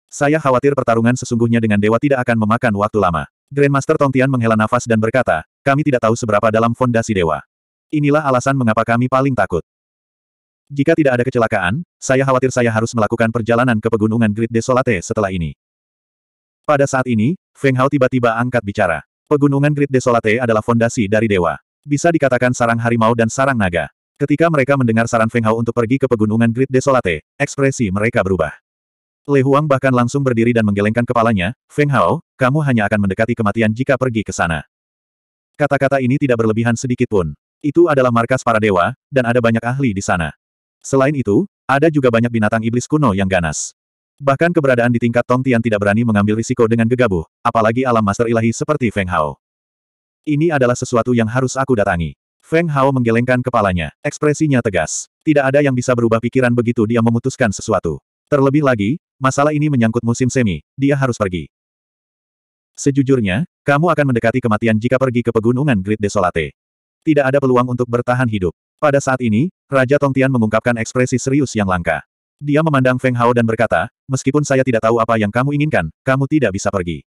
Saya khawatir pertarungan sesungguhnya dengan dewa tidak akan memakan waktu lama. Grandmaster Tongtian menghela nafas dan berkata, kami tidak tahu seberapa dalam fondasi dewa. Inilah alasan mengapa kami paling takut. Jika tidak ada kecelakaan, saya khawatir saya harus melakukan perjalanan ke pegunungan Great Desolate setelah ini. Pada saat ini, Feng Hao tiba-tiba angkat bicara. Pegunungan Great Desolate adalah fondasi dari dewa. Bisa dikatakan sarang harimau dan sarang naga. Ketika mereka mendengar saran Feng Hao untuk pergi ke pegunungan Great Desolate, ekspresi mereka berubah. Le Huang bahkan langsung berdiri dan menggelengkan kepalanya, Feng Hao, kamu hanya akan mendekati kematian jika pergi ke sana. Kata-kata ini tidak berlebihan sedikit pun. Itu adalah markas para dewa, dan ada banyak ahli di sana. Selain itu, ada juga banyak binatang iblis kuno yang ganas. Bahkan keberadaan di tingkat Tong Tian tidak berani mengambil risiko dengan gegabah, apalagi alam master ilahi seperti Feng Hao. Ini adalah sesuatu yang harus aku datangi. Feng Hao menggelengkan kepalanya, ekspresinya tegas. Tidak ada yang bisa berubah pikiran begitu dia memutuskan sesuatu. Terlebih lagi, masalah ini menyangkut musim semi, dia harus pergi. Sejujurnya, kamu akan mendekati kematian jika pergi ke pegunungan Great Desolate. Tidak ada peluang untuk bertahan hidup. Pada saat ini, Raja Tong Tian mengungkapkan ekspresi serius yang langka. Dia memandang Feng Hao dan berkata, meskipun saya tidak tahu apa yang kamu inginkan, kamu tidak bisa pergi.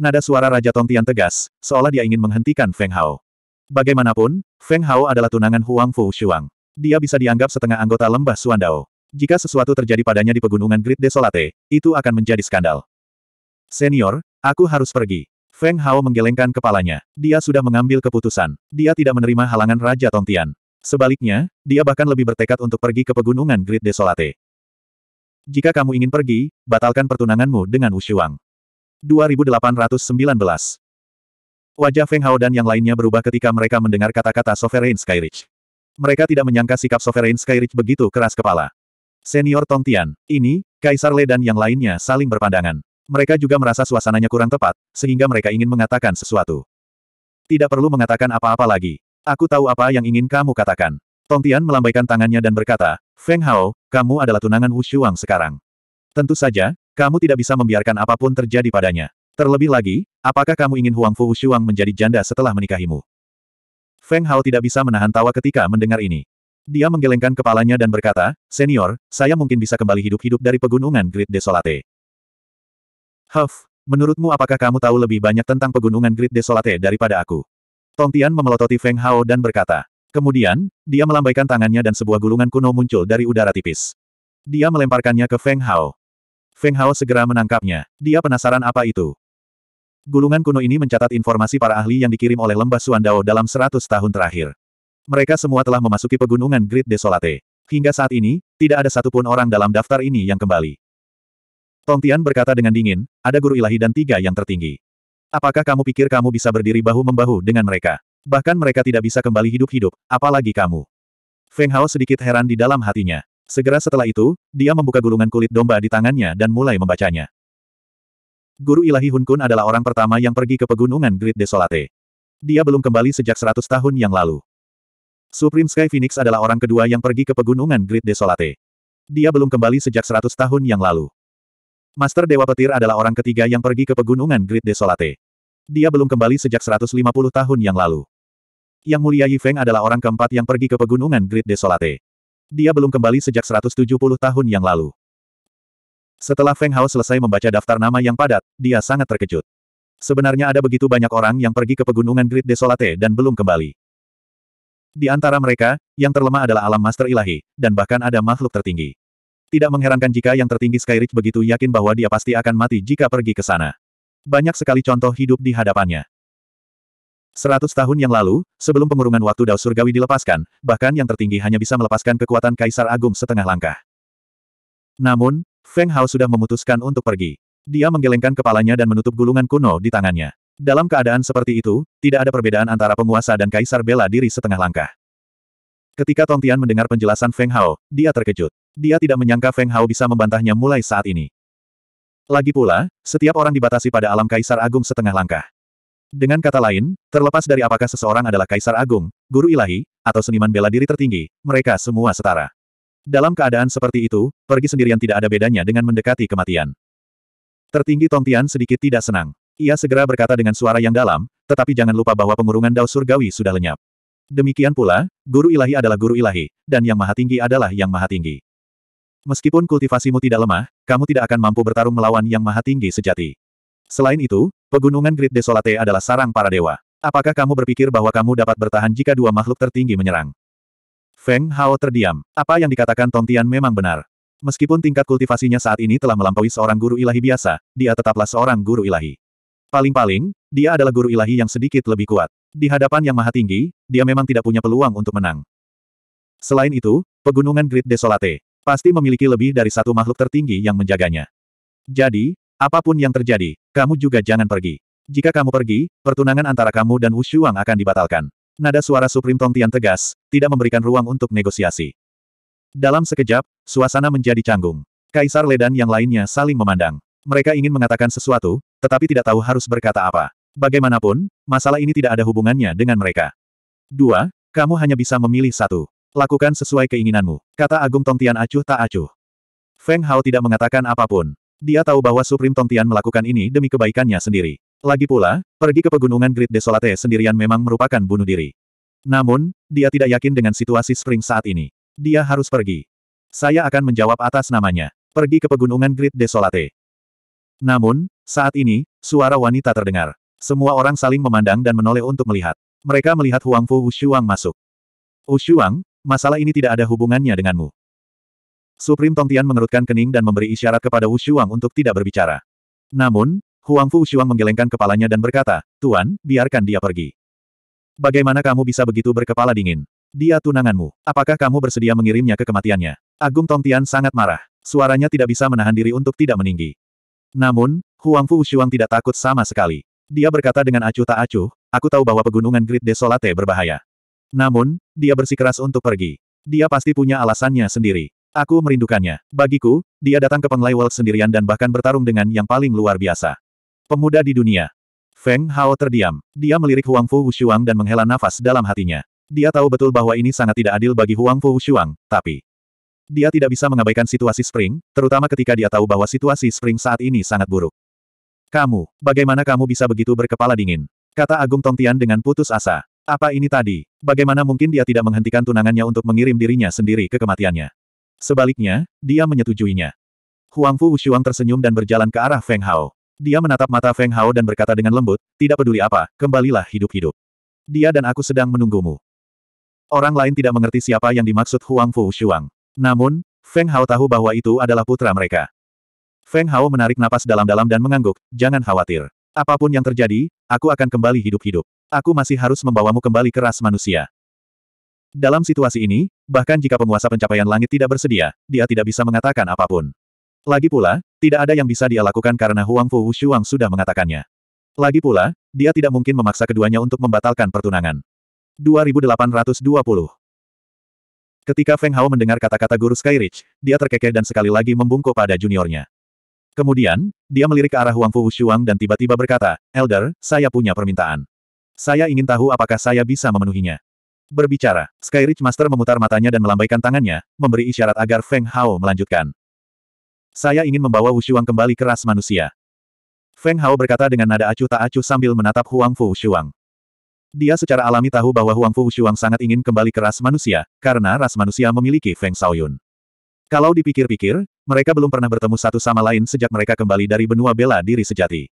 Nada suara Raja Tongtian tegas, seolah dia ingin menghentikan Feng Hao. Bagaimanapun, Feng Hao adalah tunangan Huang Fu Shuang. Dia bisa dianggap setengah anggota lembah Suandao. Jika sesuatu terjadi padanya di pegunungan Great Desolate, itu akan menjadi skandal. Senior, aku harus pergi. Feng Hao menggelengkan kepalanya. Dia sudah mengambil keputusan. Dia tidak menerima halangan Raja Tongtian. Sebaliknya, dia bahkan lebih bertekad untuk pergi ke pegunungan Great Desolate. Jika kamu ingin pergi, batalkan pertunanganmu dengan Wushuang. 2819 Wajah Feng Hao dan yang lainnya berubah ketika mereka mendengar kata-kata Sovereign Skyridge. Mereka tidak menyangka sikap Sovereign Skyridge begitu keras kepala. Senior Tong Tian, ini, Kaisar Le dan yang lainnya saling berpandangan. Mereka juga merasa suasananya kurang tepat, sehingga mereka ingin mengatakan sesuatu. Tidak perlu mengatakan apa-apa lagi. Aku tahu apa yang ingin kamu katakan. Tong Tian melambaikan tangannya dan berkata, Feng Hao, kamu adalah tunangan Wu Shuang sekarang. Tentu saja, kamu tidak bisa membiarkan apapun terjadi padanya. Terlebih lagi, apakah kamu ingin Huang Fu Shuang menjadi janda setelah menikahimu? Feng Hao tidak bisa menahan tawa ketika mendengar ini. Dia menggelengkan kepalanya dan berkata, Senior, saya mungkin bisa kembali hidup-hidup dari pegunungan Great Desolate. Huff, menurutmu apakah kamu tahu lebih banyak tentang pegunungan Great Desolate daripada aku? Tong Tian memelototi Feng Hao dan berkata. Kemudian, dia melambaikan tangannya dan sebuah gulungan kuno muncul dari udara tipis. Dia melemparkannya ke Feng Hao. Feng Hao segera menangkapnya. Dia penasaran apa itu. Gulungan kuno ini mencatat informasi para ahli yang dikirim oleh lembah Suandao dalam 100 tahun terakhir. Mereka semua telah memasuki pegunungan Great Desolate. Hingga saat ini, tidak ada satupun orang dalam daftar ini yang kembali. Tong Tian berkata dengan dingin, ada guru ilahi dan tiga yang tertinggi. Apakah kamu pikir kamu bisa berdiri bahu-membahu dengan mereka? Bahkan mereka tidak bisa kembali hidup-hidup, apalagi kamu. Feng Hao sedikit heran di dalam hatinya. Segera setelah itu, dia membuka gulungan kulit domba di tangannya dan mulai membacanya. Guru Ilahi Hun Kun adalah orang pertama yang pergi ke pegunungan Great Desolate. Dia belum kembali sejak 100 tahun yang lalu. Supreme Sky Phoenix adalah orang kedua yang pergi ke pegunungan Great Desolate. Dia belum kembali sejak 100 tahun yang lalu. Master Dewa Petir adalah orang ketiga yang pergi ke pegunungan Great Desolate. Dia belum kembali sejak 150 tahun yang lalu. Yang mulia Yifeng adalah orang keempat yang pergi ke pegunungan Great Desolate. Dia belum kembali sejak 170 tahun yang lalu. Setelah Feng Hao selesai membaca daftar nama yang padat, dia sangat terkejut. Sebenarnya ada begitu banyak orang yang pergi ke pegunungan Great Desolate dan belum kembali. Di antara mereka, yang terlemah adalah alam master ilahi, dan bahkan ada makhluk tertinggi. Tidak mengherankan jika yang tertinggi Skyridge begitu yakin bahwa dia pasti akan mati jika pergi ke sana. Banyak sekali contoh hidup di hadapannya. Seratus tahun yang lalu, sebelum pengurungan waktu Dao Surgawi dilepaskan, bahkan yang tertinggi hanya bisa melepaskan kekuatan Kaisar Agung setengah langkah. Namun, Feng Hao sudah memutuskan untuk pergi. Dia menggelengkan kepalanya dan menutup gulungan kuno di tangannya. Dalam keadaan seperti itu, tidak ada perbedaan antara penguasa dan Kaisar bela diri setengah langkah. Ketika Tong Tian mendengar penjelasan Feng Hao, dia terkejut. Dia tidak menyangka Feng Hao bisa membantahnya mulai saat ini. Lagi pula, setiap orang dibatasi pada alam Kaisar Agung setengah langkah. Dengan kata lain, terlepas dari apakah seseorang adalah Kaisar Agung, Guru Ilahi, atau seniman bela diri tertinggi, mereka semua setara. Dalam keadaan seperti itu, pergi sendirian tidak ada bedanya dengan mendekati kematian. Tertinggi Tong Tian sedikit tidak senang. Ia segera berkata dengan suara yang dalam, tetapi jangan lupa bahwa pengurungan Dao Surgawi sudah lenyap. Demikian pula, Guru Ilahi adalah Guru Ilahi, dan Yang Maha Tinggi adalah Yang Maha Tinggi. Meskipun kultivasimu tidak lemah, kamu tidak akan mampu bertarung melawan yang maha tinggi sejati. Selain itu, pegunungan Great Desolate adalah sarang para dewa. Apakah kamu berpikir bahwa kamu dapat bertahan jika dua makhluk tertinggi menyerang? Feng Hao terdiam. Apa yang dikatakan Tongtian memang benar. Meskipun tingkat kultivasinya saat ini telah melampaui seorang guru ilahi biasa, dia tetaplah seorang guru ilahi. Paling-paling, dia adalah guru ilahi yang sedikit lebih kuat. Di hadapan Yang Maha Tinggi, dia memang tidak punya peluang untuk menang. Selain itu, pegunungan Great Desolate, Pasti memiliki lebih dari satu makhluk tertinggi yang menjaganya. Jadi, apapun yang terjadi, kamu juga jangan pergi. Jika kamu pergi, pertunangan antara kamu dan Wu Shuang akan dibatalkan. Nada suara Supreme Tian tegas, tidak memberikan ruang untuk negosiasi. Dalam sekejap, suasana menjadi canggung. Kaisar Ledan yang lainnya saling memandang. Mereka ingin mengatakan sesuatu, tetapi tidak tahu harus berkata apa. Bagaimanapun, masalah ini tidak ada hubungannya dengan mereka. Dua, kamu hanya bisa memilih satu. Lakukan sesuai keinginanmu, kata Agung Tongtian acuh tak acuh. Feng Hao tidak mengatakan apapun. Dia tahu bahwa Supreme Tongtian melakukan ini demi kebaikannya sendiri. Lagi pula, pergi ke pegunungan Great Desolate sendirian memang merupakan bunuh diri. Namun, dia tidak yakin dengan situasi Spring saat ini. Dia harus pergi. Saya akan menjawab atas namanya. Pergi ke pegunungan Great Desolate. Namun, saat ini, suara wanita terdengar. Semua orang saling memandang dan menoleh untuk melihat. Mereka melihat Huang Fu Wushuang masuk. Wushuang, Masalah ini tidak ada hubungannya denganmu. Supreme Tongtian mengerutkan kening dan memberi isyarat kepada Wu Shuang untuk tidak berbicara. Namun, Huang Fu Shuang menggelengkan kepalanya dan berkata, Tuan, biarkan dia pergi. Bagaimana kamu bisa begitu berkepala dingin? Dia tunanganmu. Apakah kamu bersedia mengirimnya ke kematiannya? Agung Tongtian sangat marah. Suaranya tidak bisa menahan diri untuk tidak meninggi. Namun, Huang Fu Shuang tidak takut sama sekali. Dia berkata dengan acuh tak acuh, aku tahu bahwa pegunungan Great Desolate berbahaya. Namun, dia bersikeras untuk pergi. Dia pasti punya alasannya sendiri. Aku merindukannya. Bagiku, dia datang ke Penglai World sendirian dan bahkan bertarung dengan yang paling luar biasa. Pemuda di dunia. Feng Hao terdiam. Dia melirik Huang Fu Wushuang dan menghela nafas dalam hatinya. Dia tahu betul bahwa ini sangat tidak adil bagi Huang Fu Wushuang, tapi... Dia tidak bisa mengabaikan situasi Spring, terutama ketika dia tahu bahwa situasi Spring saat ini sangat buruk. Kamu, bagaimana kamu bisa begitu berkepala dingin? Kata Agung Tongtian dengan putus asa. Apa ini tadi? Bagaimana mungkin dia tidak menghentikan tunangannya untuk mengirim dirinya sendiri ke kematiannya? Sebaliknya, dia menyetujuinya. Huang Fu Wuxuang tersenyum dan berjalan ke arah Feng Hao. Dia menatap mata Feng Hao dan berkata dengan lembut, tidak peduli apa, kembalilah hidup-hidup. Dia dan aku sedang menunggumu. Orang lain tidak mengerti siapa yang dimaksud Huang Fu Wuxuang. Namun, Feng Hao tahu bahwa itu adalah putra mereka. Feng Hao menarik napas dalam-dalam dan mengangguk, jangan khawatir. Apapun yang terjadi, aku akan kembali hidup-hidup. Aku masih harus membawamu kembali ke ras manusia. Dalam situasi ini, bahkan jika penguasa pencapaian langit tidak bersedia, dia tidak bisa mengatakan apapun. Lagi pula, tidak ada yang bisa dia lakukan karena Huang Fu Wushuang sudah mengatakannya. Lagi pula, dia tidak mungkin memaksa keduanya untuk membatalkan pertunangan. 2820 Ketika Feng Hao mendengar kata-kata guru Skyrich, dia terkekeh dan sekali lagi membungkuk pada juniornya. Kemudian, dia melirik ke arah Huang Fu Shuang dan tiba-tiba berkata, Elder, saya punya permintaan. Saya ingin tahu apakah saya bisa memenuhinya. Berbicara, Skyridge Master memutar matanya dan melambaikan tangannya, memberi isyarat agar Feng Hao melanjutkan. Saya ingin membawa Wushuang kembali ke ras manusia. Feng Hao berkata dengan nada acuh tak acuh sambil menatap Huang Fu Wushuang. Dia secara alami tahu bahwa Huang Fu Wushuang sangat ingin kembali ke ras manusia, karena ras manusia memiliki Feng Shaoyun. Kalau dipikir-pikir, mereka belum pernah bertemu satu sama lain sejak mereka kembali dari benua bela diri sejati.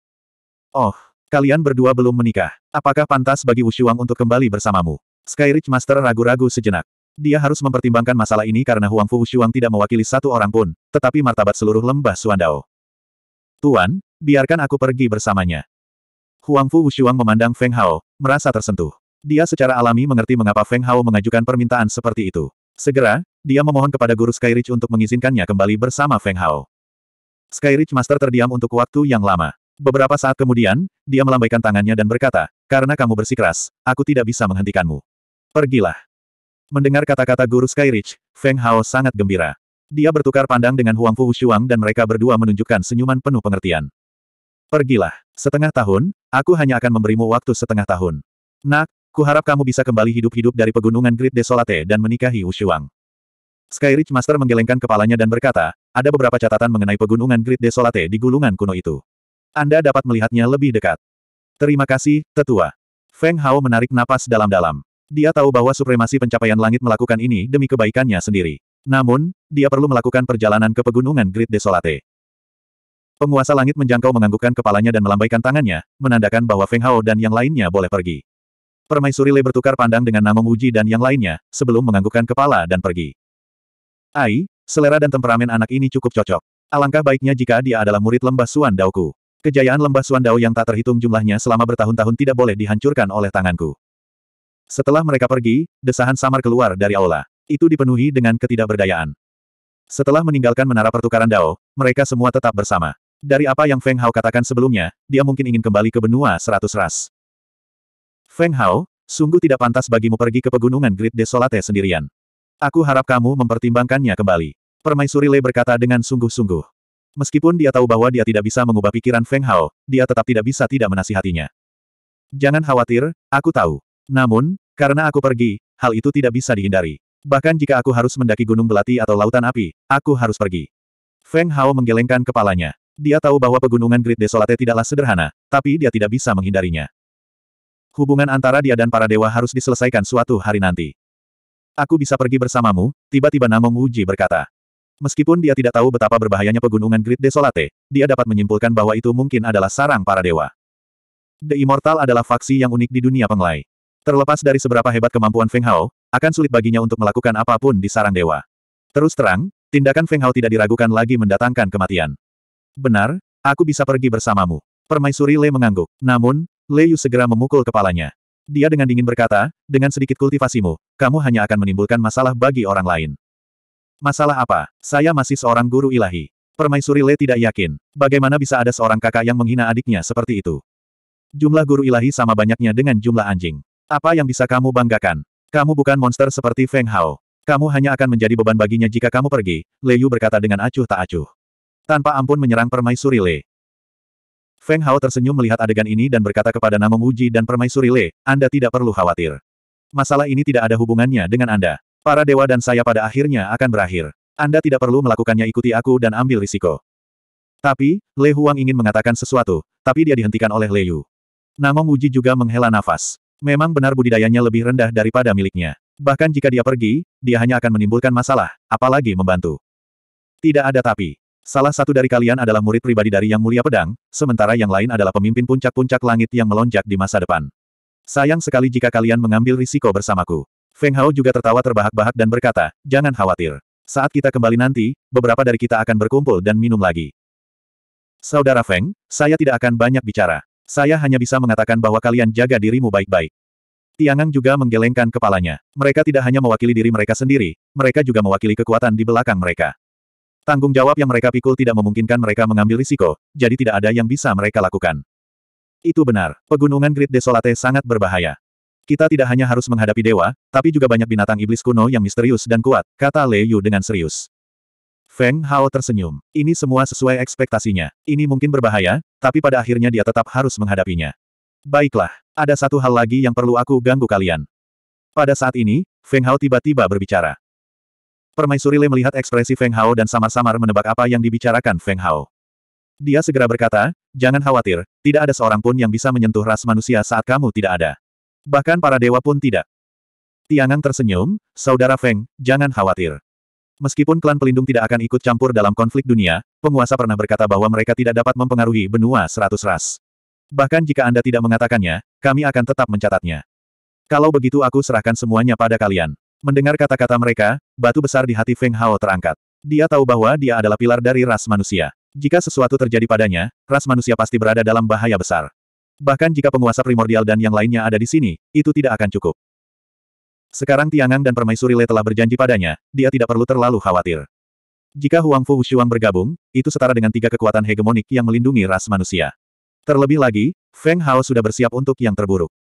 Oh, kalian berdua belum menikah. Apakah pantas bagi Wushuang untuk kembali bersamamu? Skyrich Master ragu-ragu sejenak. Dia harus mempertimbangkan masalah ini karena Huangfu Fu Wushuang tidak mewakili satu orang pun, tetapi martabat seluruh lembah Suandao. Tuan, biarkan aku pergi bersamanya. Huangfu Fu Wushuang memandang Feng Hao, merasa tersentuh. Dia secara alami mengerti mengapa Feng Hao mengajukan permintaan seperti itu. Segera, dia memohon kepada guru Skyridge untuk mengizinkannya kembali bersama Feng Hao. Skyridge Master terdiam untuk waktu yang lama. Beberapa saat kemudian, dia melambaikan tangannya dan berkata, karena kamu bersikeras, aku tidak bisa menghentikanmu. Pergilah. Mendengar kata-kata guru Skyridge, Feng Hao sangat gembira. Dia bertukar pandang dengan Huang Fu Shuang dan mereka berdua menunjukkan senyuman penuh pengertian. Pergilah. Setengah tahun, aku hanya akan memberimu waktu setengah tahun. Nak, kuharap kamu bisa kembali hidup-hidup dari pegunungan Great Desolate dan menikahi Wushuang. Skyridge Master menggelengkan kepalanya dan berkata, ada beberapa catatan mengenai pegunungan Great Desolate di gulungan kuno itu. Anda dapat melihatnya lebih dekat. Terima kasih, tetua. Feng Hao menarik napas dalam-dalam. Dia tahu bahwa supremasi pencapaian langit melakukan ini demi kebaikannya sendiri. Namun, dia perlu melakukan perjalanan ke pegunungan Great Desolate. Penguasa langit menjangkau menganggukkan kepalanya dan melambaikan tangannya, menandakan bahwa Feng Hao dan yang lainnya boleh pergi. Permaisuri Le bertukar pandang dengan Namong Uji dan yang lainnya, sebelum menganggukkan kepala dan pergi. Ai, selera dan temperamen anak ini cukup cocok. Alangkah baiknya jika dia adalah murid lembah Suan Daoku. Kejayaan lembah Suan Dao yang tak terhitung jumlahnya selama bertahun-tahun tidak boleh dihancurkan oleh tanganku. Setelah mereka pergi, desahan samar keluar dari aula. Itu dipenuhi dengan ketidakberdayaan. Setelah meninggalkan menara pertukaran Dao, mereka semua tetap bersama. Dari apa yang Feng Hao katakan sebelumnya, dia mungkin ingin kembali ke benua seratus ras. Feng Hao, sungguh tidak pantas bagimu pergi ke pegunungan Great Desolate sendirian. Aku harap kamu mempertimbangkannya kembali. Permaisuri Lei berkata dengan sungguh-sungguh. Meskipun dia tahu bahwa dia tidak bisa mengubah pikiran Feng Hao, dia tetap tidak bisa tidak menasihatinya. Jangan khawatir, aku tahu. Namun, karena aku pergi, hal itu tidak bisa dihindari. Bahkan jika aku harus mendaki gunung belati atau lautan api, aku harus pergi. Feng Hao menggelengkan kepalanya. Dia tahu bahwa pegunungan Great Desolate tidaklah sederhana, tapi dia tidak bisa menghindarinya. Hubungan antara dia dan para dewa harus diselesaikan suatu hari nanti. Aku bisa pergi bersamamu, tiba-tiba Namong Wuji berkata. Meskipun dia tidak tahu betapa berbahayanya pegunungan Great Desolate, dia dapat menyimpulkan bahwa itu mungkin adalah sarang para dewa. The Immortal adalah faksi yang unik di dunia penglai. Terlepas dari seberapa hebat kemampuan Feng Hao, akan sulit baginya untuk melakukan apapun di sarang dewa. Terus terang, tindakan Feng Hao tidak diragukan lagi mendatangkan kematian. Benar, aku bisa pergi bersamamu. Permaisuri Le mengangguk, namun, Le Yu segera memukul kepalanya. Dia dengan dingin berkata, dengan sedikit kultivasimu, kamu hanya akan menimbulkan masalah bagi orang lain. Masalah apa? Saya masih seorang guru ilahi. Permaisuri Le tidak yakin. Bagaimana bisa ada seorang kakak yang menghina adiknya seperti itu? Jumlah guru ilahi sama banyaknya dengan jumlah anjing. Apa yang bisa kamu banggakan? Kamu bukan monster seperti Feng Hao. Kamu hanya akan menjadi beban baginya jika kamu pergi, Le Yu berkata dengan acuh tak acuh. Tanpa ampun menyerang permaisuri Le. Feng Hao tersenyum melihat adegan ini dan berkata kepada Namong Uji dan Permaisuri Le, Anda tidak perlu khawatir. Masalah ini tidak ada hubungannya dengan Anda. Para dewa dan saya pada akhirnya akan berakhir. Anda tidak perlu melakukannya ikuti aku dan ambil risiko. Tapi, Le Huang ingin mengatakan sesuatu, tapi dia dihentikan oleh Le Yu. Namong Uji juga menghela nafas. Memang benar budidayanya lebih rendah daripada miliknya. Bahkan jika dia pergi, dia hanya akan menimbulkan masalah, apalagi membantu. Tidak ada tapi. Salah satu dari kalian adalah murid pribadi dari Yang Mulia Pedang, sementara yang lain adalah pemimpin puncak-puncak langit yang melonjak di masa depan. Sayang sekali jika kalian mengambil risiko bersamaku. Feng Hao juga tertawa terbahak-bahak dan berkata, jangan khawatir. Saat kita kembali nanti, beberapa dari kita akan berkumpul dan minum lagi. Saudara Feng, saya tidak akan banyak bicara. Saya hanya bisa mengatakan bahwa kalian jaga dirimu baik-baik. Tiangang juga menggelengkan kepalanya. Mereka tidak hanya mewakili diri mereka sendiri, mereka juga mewakili kekuatan di belakang mereka. Tanggung jawab yang mereka pikul tidak memungkinkan mereka mengambil risiko, jadi tidak ada yang bisa mereka lakukan. Itu benar, pegunungan Great Desolate sangat berbahaya. Kita tidak hanya harus menghadapi dewa, tapi juga banyak binatang iblis kuno yang misterius dan kuat, kata Lei Yu dengan serius. Feng Hao tersenyum. Ini semua sesuai ekspektasinya. Ini mungkin berbahaya, tapi pada akhirnya dia tetap harus menghadapinya. Baiklah, ada satu hal lagi yang perlu aku ganggu kalian. Pada saat ini, Feng Hao tiba-tiba berbicara. Permaisuri Le melihat ekspresi Feng Hao dan samar-samar menebak apa yang dibicarakan Feng Hao. Dia segera berkata, jangan khawatir, tidak ada seorang pun yang bisa menyentuh ras manusia saat kamu tidak ada. Bahkan para dewa pun tidak. Tiangang tersenyum, Saudara Feng, jangan khawatir. Meskipun klan pelindung tidak akan ikut campur dalam konflik dunia, penguasa pernah berkata bahwa mereka tidak dapat mempengaruhi benua seratus ras. Bahkan jika Anda tidak mengatakannya, kami akan tetap mencatatnya. Kalau begitu aku serahkan semuanya pada kalian. Mendengar kata-kata mereka, batu besar di hati Feng Hao terangkat. Dia tahu bahwa dia adalah pilar dari ras manusia. Jika sesuatu terjadi padanya, ras manusia pasti berada dalam bahaya besar. Bahkan jika penguasa primordial dan yang lainnya ada di sini, itu tidak akan cukup. Sekarang Tiangang dan Permaisuri Le telah berjanji padanya, dia tidak perlu terlalu khawatir. Jika Huang Fu Hushuang bergabung, itu setara dengan tiga kekuatan hegemonik yang melindungi ras manusia. Terlebih lagi, Feng Hao sudah bersiap untuk yang terburuk.